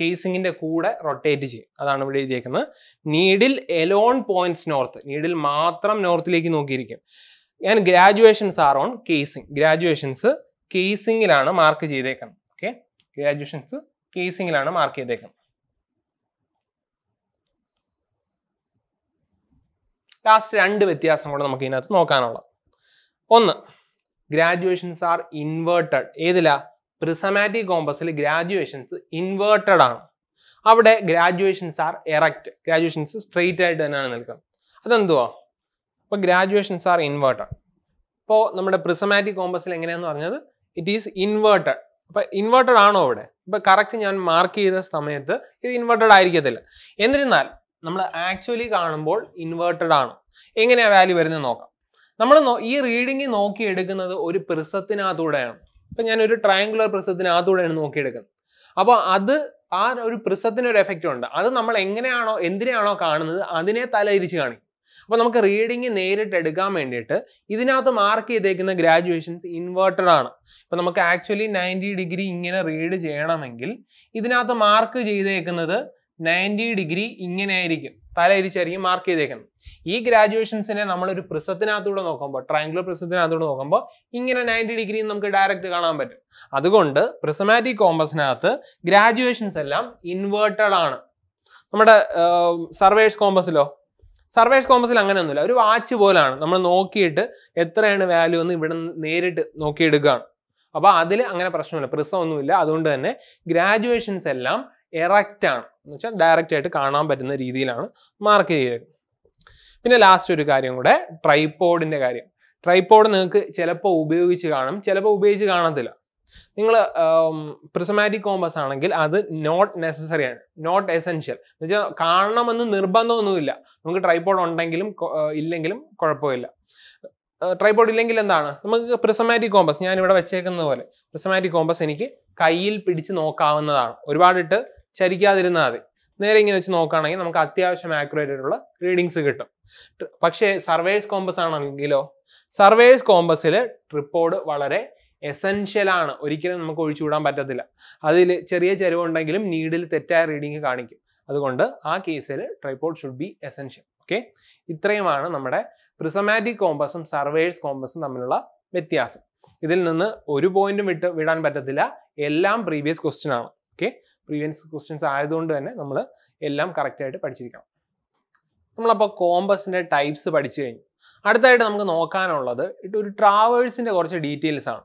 കേസിങ്ങിന്റെ കൂടെ റൊട്ടേറ്റ് ചെയ്യും അതാണ് ഇവിടെ എഴുതിയേക്കുന്നത് needle alone points north needle മാത്രം നോർത്തിലേക്ക് നോക്കിയിരിക്കും ഞാൻ graduations are on casing graduations കേസിംഗിലാണ് മാർക്ക് ചെയ്തേക്കുന്നത് ഓക്കെ ഗ്രാജുവേഷൻസ് കേസിംഗിലാണ് മാർക്ക് ചെയ്തേക്കുന്നത് ലാസ്റ്റ് രണ്ട് വ്യത്യാസം കൂടെ നമുക്ക് ഇതിനകത്ത് നോക്കാനുള്ളത് ഒന്ന് ഗ്രാജുവേഷൻസ് ആർ ഇൻവേർട്ടഡ് ഏതിലാ പ്രിസമാറ്റിക് കോമ്പസിൽ ഗ്രാജുവേഷൻസ് ഇൻവേർട്ടഡ് ആണ് അവിടെ graduations are erect graduations straight ആയിട്ട് തന്നെയാണ് നിൽക്കുന്നത് അതെന്തുവാ അപ്പോൾ ഗ്രാജുവേഷൻസ് ആർ ഇൻവേർട്ടഡ് ഇപ്പോൾ നമ്മുടെ പ്രിസമാറ്റിക് കോമ്പസിൽ എങ്ങനെയാണെന്ന് പറഞ്ഞത് ഇറ്റ് ഈസ് ഇൻവേർട്ടഡ് അപ്പോൾ ഇൻവേർട്ടഡ് ആണോ ഇവിടെ ഇപ്പോൾ കറക്റ്റ് ഞാൻ മാർക്ക് ചെയ്ത സമയത്ത് ഇത് ഇൻവേർട്ടഡ് ആയിരിക്കത്തില്ല എന്നിരുന്നാൽ നമ്മൾ ആക്ച്വലി കാണുമ്പോൾ ഇൻവേർട്ടഡ് ആണ് എങ്ങനെയാണ് വാല്യൂ വരുന്നത് നോക്കാം നമ്മൾ ഈ റീഡിംഗ് നോക്കിയെടുക്കുന്നത് ഒരു പ്രിസത്തിനകത്തൂടെയാണ് ഇപ്പം ഞാൻ ഒരു ട്രയാങ്കുലർ പ്രിസത്തിനകത്തൂടെയാണ് നോക്കിയെടുക്കുന്നത് അപ്പോൾ അത് ആ ഒരു പ്രിസത്തിന് ഒരു എഫക്റ്റ് ഉണ്ട് അത് നമ്മൾ എങ്ങനെയാണോ എന്തിനാണോ കാണുന്നത് അതിനെ തലയിരിച്ച് കാണിക്കും അപ്പോൾ നമുക്ക് റീഡിങ് നേരിട്ട് എടുക്കാൻ വേണ്ടിയിട്ട് ഇതിനകത്ത് മാർക്ക് ചെയ്തേക്കുന്ന ഗ്രാജുവേഷൻസ് ഇൻവേർട്ടഡ് ആണ് അപ്പോൾ നമുക്ക് ആക്ച്വലി നയൻറ്റി ഡിഗ്രി ഇങ്ങനെ റീഡ് ചെയ്യണമെങ്കിൽ ഇതിനകത്ത് മാർക്ക് ചെയ്തേക്കുന്നത് നയൻറ്റി ഡിഗ്രി ഇങ്ങനെ ആയിരിക്കും തലയിരിച്ചായിരിക്കും മാർക്ക് ചെയ്തേക്കുന്നത് ഈ ഗ്രാജുവേഷൻസിനെ നമ്മളൊരു പ്രിസത്തിനകത്തൂടെ നോക്കുമ്പോൾ ട്രയാങ്കുലർ പ്രിസത്തിനകത്തൂടെ നോക്കുമ്പോൾ ഇങ്ങനെ നയൻറ്റി ഡിഗ്രി നമുക്ക് ഡയറക്റ്റ് കാണാൻ പറ്റും അതുകൊണ്ട് പ്രിസമാറ്റിക് കോമ്പസിനകത്ത് ഗ്രാജുവേഷൻസ് എല്ലാം ഇൻവേർട്ടഡ് ആണ് നമ്മുടെ സർവേഴ്സ് കോമ്പസിലോ സർവേസ് കോമ്പസിൽ അങ്ങനെയൊന്നുമില്ല ഒരു വാച്ച് പോലാണ് നമ്മൾ നോക്കിയിട്ട് എത്രയാണ് വാല്യൂ എന്ന് ഇവിടെ നേരിട്ട് നോക്കിയെടുക്കുകയാണ് അപ്പോൾ അതിൽ അങ്ങനെ പ്രശ്നമില്ല പ്രിസം ഒന്നുമില്ല അതുകൊണ്ട് തന്നെ ഗ്രാജുവേഷൻസ് എല്ലാം എറക്റ്റ് ആണ് എന്ന് വെച്ചാൽ ഡയറക്റ്റ് ആയിട്ട് കാണാൻ പറ്റുന്ന രീതിയിലാണ് മാർക്ക് ചെയ്തേക്കുന്നത് പിന്നെ ലാസ്റ്റ് ഒരു കാര്യം കൂടെ ട്രൈപോഡിൻ്റെ കാര്യം ട്രൈപോഡ് നിങ്ങൾക്ക് ചിലപ്പോൾ ഉപയോഗിച്ച് കാണും ചിലപ്പോൾ ഉപയോഗിച്ച് കാണത്തില്ല നിങ്ങൾ പ്രിസമാറ്റിക് കോമ്പസ് ആണെങ്കിൽ അത് നോട്ട് നെസസറി ആണ് നോട്ട് എസെൻഷ്യൽ എന്ന് വെച്ചാൽ കാണണമെന്ന് നിർബന്ധമൊന്നുമില്ല നമുക്ക് ട്രൈപോഡ് ഉണ്ടെങ്കിലും ഇല്ലെങ്കിലും കുഴപ്പമില്ല ട്രൈപോഡ് ഇല്ലെങ്കിൽ എന്താണ് നമുക്ക് പ്രിസമാറ്റിക് കോമ്പസ് ഞാൻ ഇവിടെ വെച്ചേക്കുന്നത് പോലെ പ്രിസമാറ്റിക് കോമ്പസ് എനിക്ക് കയ്യിൽ പിടിച്ച് നോക്കാവുന്നതാണ് ഒരുപാടിട്ട് ചരിക്കാതിരുന്നാൽ മതി നേരെ ഇങ്ങനെ വെച്ച് നോക്കുകയാണെങ്കിൽ നമുക്ക് അത്യാവശ്യം ആക്യുറേറ്റ് ആയിട്ടുള്ള റീഡിങ്സ് കിട്ടും പക്ഷേ സർവേഴ്സ് കോമ്പസ് ആണെങ്കിലോ സർവേഴ്സ് കോമ്പസിൽ ട്രിപ്പോഡ് വളരെ എസൻഷ്യൽ ആണ് ഒരിക്കലും നമുക്ക് ഒഴിച്ചുവിടാൻ പറ്റത്തില്ല അതിൽ ചെറിയ ചെരുവുണ്ടെങ്കിലും നീഡിൽ തെറ്റായ റീഡിങ് കാണിക്കും അതുകൊണ്ട് ആ കേസിൽ tripod should be essential okay ഇത്രയുമാണ് നമ്മുടെ പ്രിസമാറ്റിക് കോമ്പസും സർവേഴ്സ് കോമ്പസും തമ്മിലുള്ള വ്യത്യാസം ഇതിൽ നിന്ന് ഒരു പോയിന്റും വിട്ട് വിടാൻ പറ്റത്തില്ല എല്ലാം പ്രീവിയസ് ക്വസ്റ്റ്യൻ ആണ് ഓക്കെ പ്രീവിയസ് ക്വസ്റ്റ്യൻസ് ആയതുകൊണ്ട് തന്നെ നമ്മൾ എല്ലാം കറക്റ്റായിട്ട് പഠിച്ചിരിക്കണം നമ്മളപ്പോൾ കോമ്പസിൻ്റെ ടൈപ്സ് പഠിച്ചു കഴിഞ്ഞു അടുത്തായിട്ട് നമുക്ക് നോക്കാനുള്ളത് ഒരു ട്രാവേഴ്സിൻ്റെ കുറച്ച് ഡീറ്റെയിൽസ് ആണ്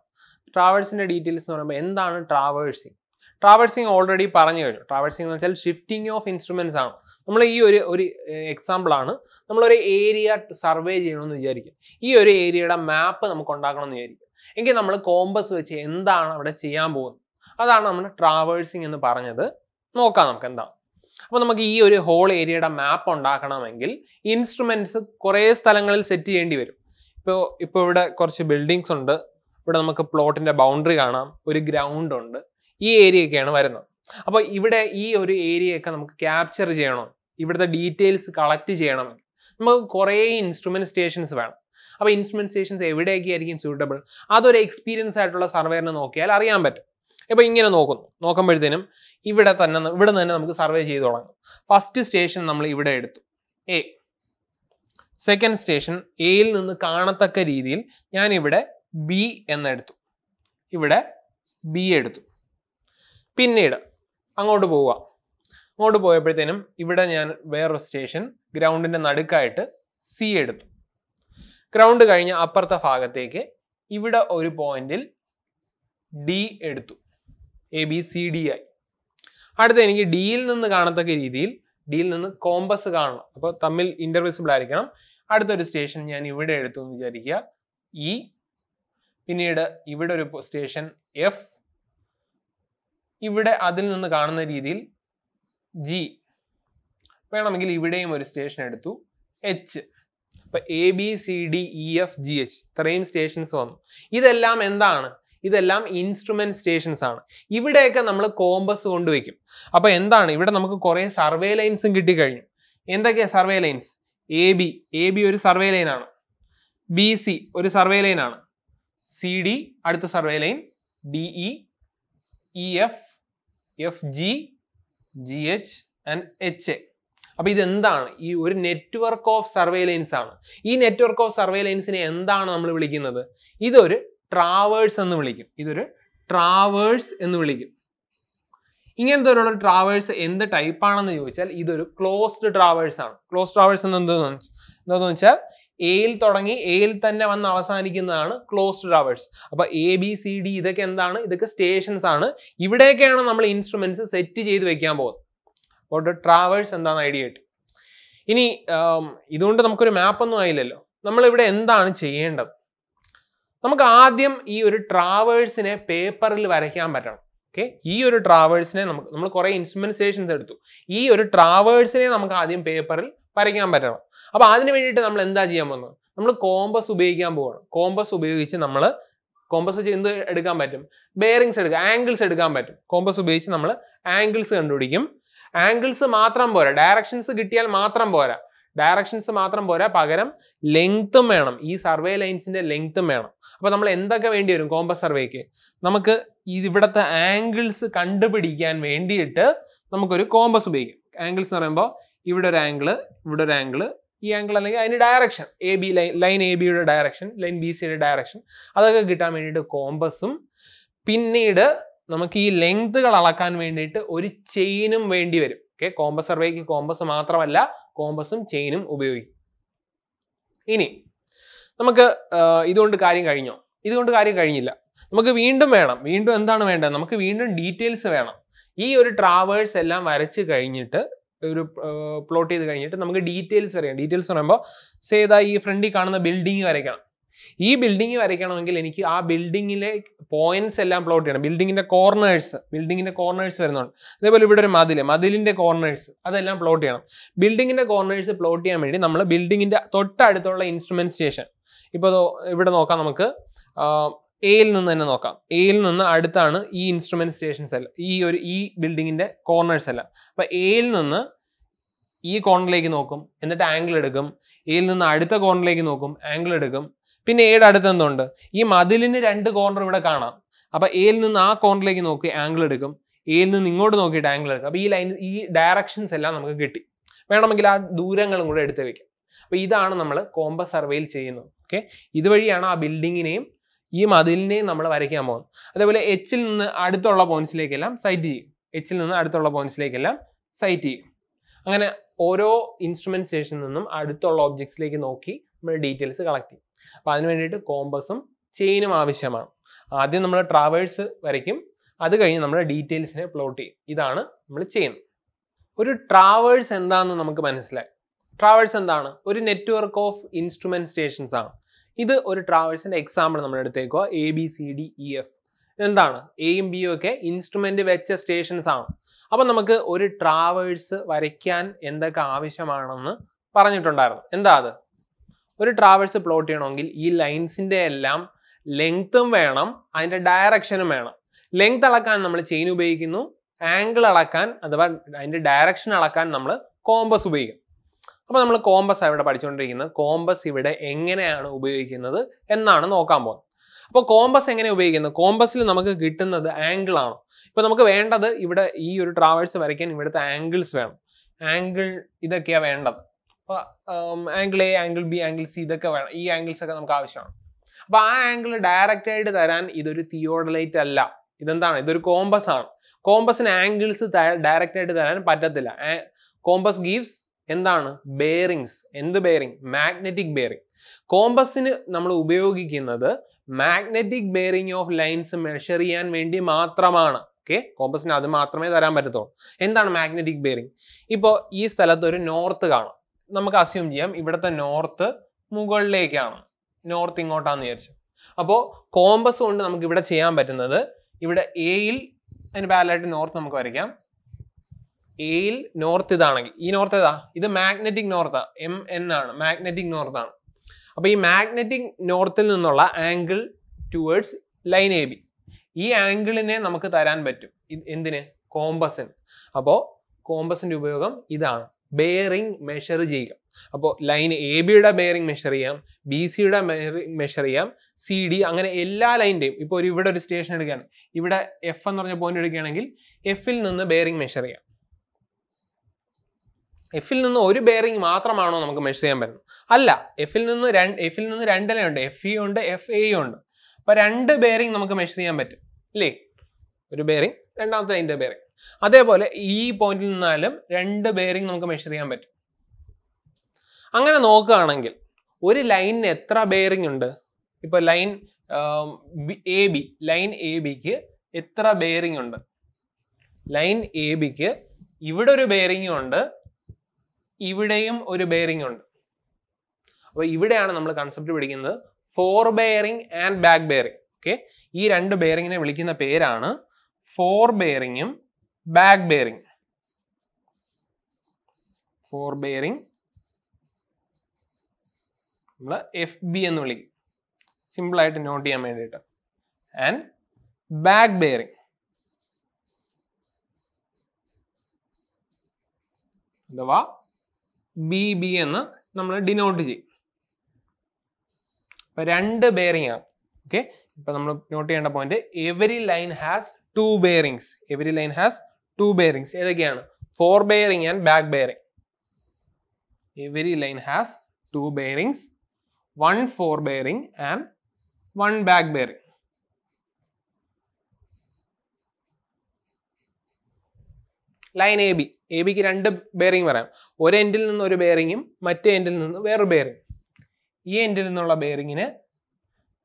ട്രാവേഴ്സിൻ്റെ ഡീറ്റെയിൽസ് എന്ന് പറയുമ്പോൾ എന്താണ് ട്രാവേഴ്സിങ് ട്രാവേഴ്സിങ് ഓൾറെഡി പറഞ്ഞു കഴിഞ്ഞു ട്രാവേഴ്സിങ് എന്ന് വെച്ചാൽ ഷിഫ്റ്റിംഗ് ഓഫ് ഇൻസ്ട്രുമെൻസ് ആണ് നമ്മൾ ഈ ഒരു ഒരു എക്സാമ്പിളാണ് നമ്മളൊരു ഏരിയ സർവേ ചെയ്യണമെന്ന് വിചാരിക്കും ഈ ഒരു ഏരിയയുടെ മാപ്പ് നമുക്ക് ഉണ്ടാക്കണമെന്ന് വിചാരിക്കും എങ്കിൽ നമ്മൾ കോമ്പസ് വെച്ച് എന്താണ് അവിടെ ചെയ്യാൻ പോകുന്നത് അതാണ് നമ്മൾ ട്രാവേഴ്സിങ് എന്ന് പറഞ്ഞത് നോക്കാം നമുക്ക് എന്താ അപ്പോൾ നമുക്ക് ഈ ഒരു ഹോൾ ഏരിയയുടെ മാപ്പ് ഉണ്ടാക്കണമെങ്കിൽ ഇൻസ്ട്രുമെൻറ്റ്സ് കുറേ സ്ഥലങ്ങളിൽ സെറ്റ് ചെയ്യേണ്ടി വരും ഇപ്പോൾ ഇപ്പോൾ ഇവിടെ കുറച്ച് ബിൽഡിങ്സ് ഉണ്ട് ഇവിടെ നമുക്ക് പ്ലോട്ടിന്റെ ബൗണ്ടറി കാണാം ഒരു ഗ്രൗണ്ട് ഉണ്ട് ഈ ഒക്കെയാണ് വരുന്നത് അപ്പോൾ ഇവിടെ ഈ ഒരു ഒക്കെ നമുക്ക് ക്യാപ്ചർ ചെയ്യണം ഇവിടുത്തെ ഡീറ്റെയിൽസ് കളക്ട് ചെയ്യണമെങ്കിൽ നമുക്ക് കുറേ ഇൻസ്ട്രുമെന്റ് സ്റ്റേഷൻസ് വേണം അപ്പോൾ ഇൻസ്ട്രുമെന്റ് സ്റ്റേഷൻസ് എവിടെയൊക്കെ ആയിരിക്കും സൂട്ടബിൾ അതൊരു എക്സ്പീരിയൻസ് ആയിട്ടുള്ള സർവേറിനെ നോക്കിയാൽ അറിയാൻ പറ്റും ഇപ്പൊ ഇങ്ങനെ നോക്കുന്നു നോക്കുമ്പോഴത്തേനും ഇവിടെ തന്നെ ഇവിടെ തന്നെ നമുക്ക് സർവേ ചെയ്ത് തുടങ്ങും ഫസ്റ്റ് സ്റ്റേഷൻ നമ്മൾ ഇവിടെ എടുത്തു എ സെക്കൻഡ് സ്റ്റേഷൻ എയിൽ നിന്ന് കാണത്തക്ക രീതിയിൽ ഞാൻ ഇവിടെ ബി എന്നെടുത്തു ഇവിടെ ബി എടുത്തു പിന്നീട് അങ്ങോട്ട് പോവുക അങ്ങോട്ട് പോയപ്പോഴത്തേനും ഇവിടെ ഞാൻ വേറൊരു സ്റ്റേഷൻ ഗ്രൗണ്ടിൻ്റെ നടുക്കായിട്ട് സി എടുത്തു ഗ്രൗണ്ട് കഴിഞ്ഞ അപ്പുറത്തെ ഭാഗത്തേക്ക് ഇവിടെ ഒരു പോയിന്റിൽ ഡി എടുത്തു എ ബി സി ഡി ആയി അടുത്ത എനിക്ക് ഡിയിൽ നിന്ന് കാണത്തക്ക രീതിയിൽ ഡിയിൽ നിന്ന് കോമ്പസ് കാണണം അപ്പോൾ തമ്മിൽ ഇൻ്റർവിസിബിൾ ആയിരിക്കണം അടുത്തൊരു സ്റ്റേഷൻ ഞാൻ ഇവിടെ എടുത്തു എന്ന് വിചാരിക്കുക ഇ e പിന്നീട് ഇവിടെ ഒരു സ്റ്റേഷൻ എഫ് ഇവിടെ അതിൽ നിന്ന് കാണുന്ന രീതിയിൽ ജി വേണമെങ്കിൽ ഇവിടെയും ഒരു സ്റ്റേഷൻ എടുത്തു എച്ച് ഇപ്പം A B C D E F G H ഇത്രയും സ്റ്റേഷൻസ് വന്നു ഇതെല്ലാം എന്താണ് ഇതെല്ലാം ഇൻസ്ട്രുമെന്റ് സ്റ്റേഷൻസ് ആണ് ഇവിടെയൊക്കെ നമ്മൾ കോമ്പസ് കൊണ്ടുവയ്ക്കും അപ്പോൾ എന്താണ് ഇവിടെ നമുക്ക് കുറേ സർവേ ലൈൻസും കിട്ടിക്കഴിഞ്ഞു എന്തൊക്കെയാണ് survey lines A B A B ഒരു സർവേ ലൈനാണ് ബി സി ഒരു സർവേ ലൈനാണ് സി ഡി അടുത്ത survey line D E E F F G G H and H A അപ്പോൾ ഇതെന്താണ് ഈ ഒരു നെറ്റ്വർക്ക് ഓഫ് സർവേ ലൈൻസ് ആണ് ഈ നെറ്റ്വർക്ക് ഓഫ് സർവേ ലൈൻസിനെ എന്താണ് നമ്മൾ വിളിക്കുന്നത് ഇതൊരു ട്രാവേഴ്സ് എന്ന് വിളിക്കും ഇതൊരു ട്രാവേഴ്സ് എന്ന് വിളിക്കും ഇങ്ങനത്തെ ഒരു ട്രാവേഴ്സ് എന്ത് ടൈപ്പാണെന്ന് ചോദിച്ചാൽ ഇതൊരു ക്ലോസ്ഡ് ട്രാവേഴ്സ് ആണ് ക്ലോസ് ട്രാവേഴ്സ് എന്ന് എന്താണെന്ന് വെച്ചാൽ എയിൽ തുടങ്ങി എയിൽ തന്നെ വന്ന് അവസാനിക്കുന്നതാണ് ക്ലോസ്ഡ് ടവേഴ്സ് അപ്പോൾ എ ബി സി ഡി ഇതൊക്കെ എന്താണ് ഇതൊക്കെ സ്റ്റേഷൻസ് ആണ് ഇവിടേക്കാണ് നമ്മൾ ഇൻസ്ട്രുമെന്റ്സ് സെറ്റ് ചെയ്ത് വെക്കാൻ പോകുന്നത് അപ്പോൾ ട്രാവേഴ്സ് എന്താണ് ഐഡിയ കിട്ടി ഇനി ഇതുകൊണ്ട് നമുക്കൊരു മാപ്പൊന്നും ആയില്ലല്ലോ നമ്മളിവിടെ എന്താണ് ചെയ്യേണ്ടത് നമുക്ക് ആദ്യം ഈ ഒരു ട്രാവേഴ്സിനെ പേപ്പറിൽ വരയ്ക്കാൻ പറ്റണം ഓക്കെ ഈ ഒരു ട്രാവേഴ്സിനെ നമുക്ക് നമ്മൾ കുറേ സ്റ്റേഷൻസ് എടുത്തു ഈ ഒരു ട്രാവേഴ്സിനെ നമുക്ക് ആദ്യം പേപ്പറിൽ വരയ്ക്കാൻ പറ്റണം അപ്പോൾ അതിന് വേണ്ടിയിട്ട് നമ്മൾ എന്താ ചെയ്യാൻ പോകുന്നത് നമ്മൾ കോമ്പസ് ഉപയോഗിക്കാൻ പോകണം കോമ്പസ് ഉപയോഗിച്ച് നമ്മൾ കോമ്പസ് വെച്ച് എന്ത് എടുക്കാൻ പറ്റും ബെയറിങ്സ് എടുക്കാം ആംഗിൾസ് എടുക്കാൻ പറ്റും കോമ്പസ് ഉപയോഗിച്ച് നമ്മൾ ആംഗിൾസ് കണ്ടുപിടിക്കും ആംഗിൾസ് മാത്രം പോരാ ഡയറക്ഷൻസ് കിട്ടിയാൽ മാത്രം പോരാ ഡയറക്ഷൻസ് മാത്രം പോരാ പകരം ലെങ്ത്തും വേണം ഈ സർവേ ലൈൻസിന്റെ ലെങ്ത്തും വേണം അപ്പോൾ നമ്മൾ എന്തൊക്കെ വേണ്ടി വരും കോമ്പസ് സർവേക്ക് നമുക്ക് ഇവിടുത്തെ ആംഗിൾസ് കണ്ടുപിടിക്കാൻ വേണ്ടിയിട്ട് നമുക്കൊരു കോമ്പസ് ഉപയോഗിക്കാം ആംഗിൾസ് എന്ന് പറയുമ്പോൾ ഇവിടെ ഒരു ആംഗിള് ഇവിടെ ഒരു ആംഗിള് ഈ ആംഗിൾ അല്ലെങ്കിൽ അതിന് direction A B line line A ബിയുടെ ഡയറക്ഷൻ ലൈൻ ബി സിയുടെ ഡയറക്ഷൻ അതൊക്കെ കിട്ടാൻ വേണ്ടിയിട്ട് കോമ്പസും പിന്നീട് നമുക്ക് ഈ ലെങ്ത്തുകൾ അളക്കാൻ വേണ്ടിയിട്ട് ഒരു ചെയിനും വേണ്ടി വരും ഓക്കെ കോമ്പസ് സർവേക്ക് കോമ്പസ് മാത്രമല്ല കോമ്പസും ചെയിനും ഉപയോഗിക്കും ഇനി നമുക്ക് ഇതുകൊണ്ട് കാര്യം കഴിഞ്ഞോ ഇതുകൊണ്ട് കാര്യം കഴിഞ്ഞില്ല നമുക്ക് വീണ്ടും വേണം വീണ്ടും എന്താണ് വേണ്ടത് നമുക്ക് വീണ്ടും ഡീറ്റെയിൽസ് വേണം ഈ ഒരു ട്രാവേഴ്സ് എല്ലാം വരച്ച് കഴിഞ്ഞിട്ട് ഒരു പ്ലോട്ട് ചെയ്ത് കഴിഞ്ഞിട്ട് നമുക്ക് ഡീറ്റെയിൽസ് വരയ്ക്കാം ഡീറ്റെയിൽസ് പറയുമ്പോൾ സേതാ ഈ ഫ്രണ്ടിൽ കാണുന്ന ബിൽഡിംഗ് വരയ്ക്കണം ഈ ബിൽഡിംഗ് വരയ്ക്കണമെങ്കിൽ എനിക്ക് ആ ബിൽഡിങ്ങിലെ പോയിന്റ്സ് എല്ലാം പ്ലോട്ട് ചെയ്യണം ബിൽഡിങ്ങിന്റെ കോർണേഴ്സ് ബിൽഡിങ്ങിന്റെ കോർണേഴ്സ് വരുന്നുണ്ട് അതേപോലെ ഇവിടെ ഒരു മതിൽ മതിലിന്റെ കോർണേഴ്സ് അതെല്ലാം പ്ലോട്ട് ചെയ്യണം ബിൽഡിങ്ങിന്റെ കോർണേഴ്സ് പ്ലോട്ട് ചെയ്യാൻ വേണ്ടി നമ്മൾ ബിൽഡിങ്ങിന്റെ തൊട്ടടുത്തുള്ള ഇൻസ്ട്രുമെന്റ് സ്റ്റേഷൻ ഇപ്പോൾ ഇവിടെ നോക്കാം നമുക്ക് എയിൽ നിന്ന് തന്നെ നോക്കാം എയിൽ നിന്ന് അടുത്താണ് ഈ ഇൻസ്ട്രുമെന്റ് സ്റ്റേഷൻ സെൽ ഈ ഒരു ഈ ബിൽഡിങ്ങിന്റെ കോർണേഴ്സ് എല്ലാം അപ്പൊ എയിൽ നിന്ന് ഈ കോർണറിലേക്ക് നോക്കും എന്നിട്ട് ആംഗിൾ എടുക്കും എയിൽ നിന്ന് അടുത്ത കോർണറിലേക്ക് നോക്കും ആംഗിൾ എടുക്കും പിന്നെ എയുടെ അടുത്ത് എന്തുണ്ട് ഈ മതിലിന് രണ്ട് കോർണർ ഇവിടെ കാണാം അപ്പൊ എയിൽ നിന്ന് ആ കോർണറിലേക്ക് നോക്കി ആംഗിൾ എടുക്കും എയിൽ നിന്ന് ഇങ്ങോട്ട് നോക്കിയിട്ട് ആംഗിൾ എടുക്കും അപ്പൊ ഈ ലൈൻ ഈ ഡയറക്ഷൻസ് എല്ലാം നമുക്ക് കിട്ടി വേണമെങ്കിൽ ആ ദൂരങ്ങളും കൂടെ എടുത്ത് വെക്കാം അപ്പൊ ഇതാണ് നമ്മൾ കോമ്പസ് സർവേയിൽ ചെയ്യുന്നത് ഓക്കെ ഇതുവഴിയാണ് ആ ബിൽഡിങ്ങിനെയും ഈ മതിലിനെയും നമ്മൾ വരയ്ക്കാൻ പോകുന്നു അതേപോലെ എച്ചിൽ നിന്ന് അടുത്തുള്ള പോയിന്റ്സിലേക്കെല്ലാം സൈറ്റ് ചെയ്യും എച്ചിൽ നിന്ന് അടുത്തുള്ള പോയിന്റ്സിലേക്കെല്ലാം സൈറ്റ് ചെയ്യും അങ്ങനെ ഓരോ ഇൻസ്ട്രുമെന്റ് സ്റ്റേഷനിൽ നിന്നും അടുത്തുള്ള ഒബ്ജക്ട്സിലേക്ക് നോക്കി നമ്മൾ ഡീറ്റെയിൽസ് കളക്ട് ചെയ്യും അപ്പൊ അതിന് വേണ്ടിയിട്ട് കോമ്പസും ചെയിനും ആവശ്യമാണ് ആദ്യം നമ്മൾ ട്രാവേഴ്സ് വരയ്ക്കും അത് കഴിഞ്ഞ് നമ്മൾ ഡീറ്റെയിൽസിനെ പ്ലോട്ട് ചെയ്യും ഇതാണ് നമ്മൾ ചെയ്യുന്നത് ഒരു ട്രാവേഴ്സ് എന്താണെന്ന് നമുക്ക് മനസ്സിലായി ട്രാവേഴ്സ് എന്താണ് ഒരു നെറ്റ്വർക്ക് ഓഫ് ഇൻസ്ട്രുമെന്റ് സ്റ്റേഷൻസ് ആണ് ഇത് ഒരു ട്രാവൽസിൻ്റെ എക്സാമ്പിൾ നമ്മൾ എടുത്തേക്കോ A B C D E e, F എന്താണ് എയും ബിയും ഒക്കെ ഇൻസ്ട്രുമെൻ്റ് വെച്ച സ്റ്റേഷൻസ് ആണ് അപ്പം നമുക്ക് ഒരു ട്രാവേഴ്സ് വരയ്ക്കാൻ എന്തൊക്കെ ആവശ്യമാണെന്ന് പറഞ്ഞിട്ടുണ്ടായിരുന്നു എന്താ അത് ഒരു ട്രാവേഴ്സ് പ്ലോട്ട് ചെയ്യണമെങ്കിൽ ഈ ലൈൻസിൻ്റെ എല്ലാം ലെങ്ത്തും വേണം അതിൻ്റെ ഡയറക്ഷനും വേണം ലെങ്ത് അളക്കാൻ നമ്മൾ ചെയിൻ ഉപയോഗിക്കുന്നു ആംഗിൾ അളക്കാൻ അഥവാ അതിൻ്റെ ഡയറക്ഷൻ അളക്കാൻ നമ്മൾ കോമ്പസ് ഉപയോഗിക്കും അപ്പോൾ നമ്മൾ കോമ്പസ് ഇവിടെ പഠിച്ചുകൊണ്ടിരിക്കുന്നത് കോമ്പസ് ഇവിടെ എങ്ങനെയാണ് ഉപയോഗിക്കുന്നത് എന്നാണ് നോക്കാൻ പോകുന്നത് അപ്പോൾ കോമ്പസ് എങ്ങനെ ഉപയോഗിക്കുന്നത് കോമ്പസിൽ നമുക്ക് കിട്ടുന്നത് ആംഗിൾ ആണ് ഇപ്പോൾ നമുക്ക് വേണ്ടത് ഇവിടെ ഈ ഒരു ട്രാവേഴ്സ് വരയ്ക്കാൻ ഇവിടുത്തെ ആംഗിൾസ് വേണം ആംഗിൾ ഇതൊക്കെയാണ് വേണ്ടത് അപ്പോൾ angle A angle B angle C ഇതൊക്കെ വേണം ഈ ആംഗിൾസ് ഒക്കെ നമുക്ക് ആവശ്യമാണ് അപ്പോൾ ആ ആംഗിൾ ഡയറക്റ്റ് ആയിട്ട് തരാൻ ഇതൊരു തിയോഡലൈറ്റ് അല്ല ഇതെന്താണ് ഇതൊരു കോമ്പസ് ആണ് കോമ്പസിന് ആംഗിൾസ് ഡയറക്റ്റ് ആയിട്ട് തരാൻ പറ്റത്തില്ല കോമ്പസ് ഗീവ്സ് എന്താണ് ബെയറിങ്സ് എന്ത് ബെയറിങ് മാഗ്നറ്റിക് ബെയറിങ് കോമ്പസിന് നമ്മൾ ഉപയോഗിക്കുന്നത് magnetic bearing of lines measure ചെയ്യാൻ വേണ്ടി മാത്രമാണ് ഓക്കെ കോമ്പസിന് അത് മാത്രമേ തരാൻ പറ്റത്തുള്ളൂ എന്താണ് മാഗ്നറ്റിക് ബെയറിങ് ഇപ്പോൾ ഈ സ്ഥലത്ത് ഒരു നോർത്ത് കാണാം നമുക്ക് അസ്യൂം ചെയ്യാം ഇവിടുത്തെ നോർത്ത് മുകളിലേക്കാണ് നോർത്ത് ഇങ്ങോട്ടാന്ന് വിചാരിച്ചു അപ്പോൾ കോമ്പസ് കൊണ്ട് നമുക്ക് ഇവിടെ ചെയ്യാൻ പറ്റുന്നത് ഇവിടെ എയിൽ അതിന് പാലായിട്ട് നോർത്ത് നമുക്ക് വരയ്ക്കാം എയിൽ നോർത്ത് ഇതാണെങ്കിൽ ഈ നോർത്ത് ഏതാ ഇത് മാഗ്നറ്റിക് നോർത്താ എം എൻ ആണ് മാഗ്നറ്റിക് ആണ് അപ്പോൾ ഈ മാഗ്നറ്റിക് നോർത്തിൽ നിന്നുള്ള angle towards line A B ഈ ആംഗിളിനെ നമുക്ക് തരാൻ പറ്റും എന്തിന് കോമ്പസിന് അപ്പോൾ കോമ്പസിന്റെ ഉപയോഗം ഇതാണ് ബെയറിംഗ് മെഷർ ചെയ്യുക അപ്പോൾ ലൈൻ എ ബിയുടെ ബെയറിംഗ് മെഷർ ചെയ്യാം ബി സിയുടെ മെഷർ ചെയ്യാം സി ഡി അങ്ങനെ എല്ലാ ലൈൻ്റെയും ഇപ്പോൾ ഒരു ഇവിടെ ഒരു സ്റ്റേഷൻ എടുക്കുകയാണ് ഇവിടെ എഫ് എന്ന് പറഞ്ഞ പോയിന്റ് എടുക്കുകയാണെങ്കിൽ എഫിൽ നിന്ന് ബെയറിംഗ് മെഷർ ചെയ്യാം എഫിൽ നിന്ന് ഒരു ബെയറിംഗ് മാത്രമാണോ നമുക്ക് മെഷർ ചെയ്യാൻ പറ്റുന്നത് അല്ല എഫിൽ നിന്ന് രണ്ട് എഫിൽ നിന്ന് ഉണ്ട് എഫ് ഇ ഉണ്ട് എഫ് എ ഉണ്ട് അപ്പോൾ രണ്ട് ബെയറിംഗ് നമുക്ക് മെഷർ ചെയ്യാൻ പറ്റും ഇല്ലേ ഒരു ബെയറിംഗ് രണ്ടാമത്തെ അതിൻ്റെ ബെയറിംഗ് അതേപോലെ ഈ പോയിന്റിൽ നിന്നാലും രണ്ട് ബെയറിംഗ് നമുക്ക് മെഷർ ചെയ്യാൻ പറ്റും അങ്ങനെ നോക്കുകയാണെങ്കിൽ ഒരു ലൈനിന് എത്ര ബെയറിംഗ് ഉണ്ട് ഇപ്പൊ line A B line A ബിക്ക് എത്ര ബെയറിംഗ് ഉണ്ട് ലൈൻ എ ബിക്ക് ഇവിടെ ഒരു ബെയറിംഗും ഉണ്ട് ഇവിടെയും ഒരു ബെയറിംഗ് ഉണ്ട് അപ്പോൾ ഇവിടെയാണ് നമ്മൾ കൺസെപ്റ്റ് പഠിക്കുന്നത് fore bearing and back bearing okay ഈ രണ്ട് ബെയറിങ്ങിനെ വിളിക്കുന്ന പേരാണ് ഫോർ ബെയറിംഗും ബാക്ക് ബെയറിംഗ് ഫോർ ബെയറിംഗ് നമ്മൾ എഫ് ബി എന്ന് വിളിക്കും സിമ്പിളായിട്ട് നോട്ട് ചെയ്യാൻ വേണ്ടിയിട്ട് ആൻഡ് ബാക്ക് ബെയറിംഗ് അഥവാ ബി ബി എന്ന് നമ്മൾ ഡിനോട്ട് ചെയ്യും ഇപ്പം രണ്ട് ബെയറിംഗ് ആണ് ഓക്കെ ഇപ്പൊ നമ്മൾ നോട്ട് ചെയ്യേണ്ട point every line has two bearings every line has two bearings ഏതൊക്കെയാണ് fore bearing and back bearing every line has two bearings one fore bearing and one back bearing line A B A ബിക്ക് രണ്ട് bearing പറയാം ഒരു എൻഡിൽ നിന്ന് ഒരു ബെയറിങ്ങും മറ്റേ എൻഡിൽ നിന്ന് വേറൊരു ബെയറിംഗ് ഈ എൻഡിൽ നിന്നുള്ള ബെയറിങ്ങിന്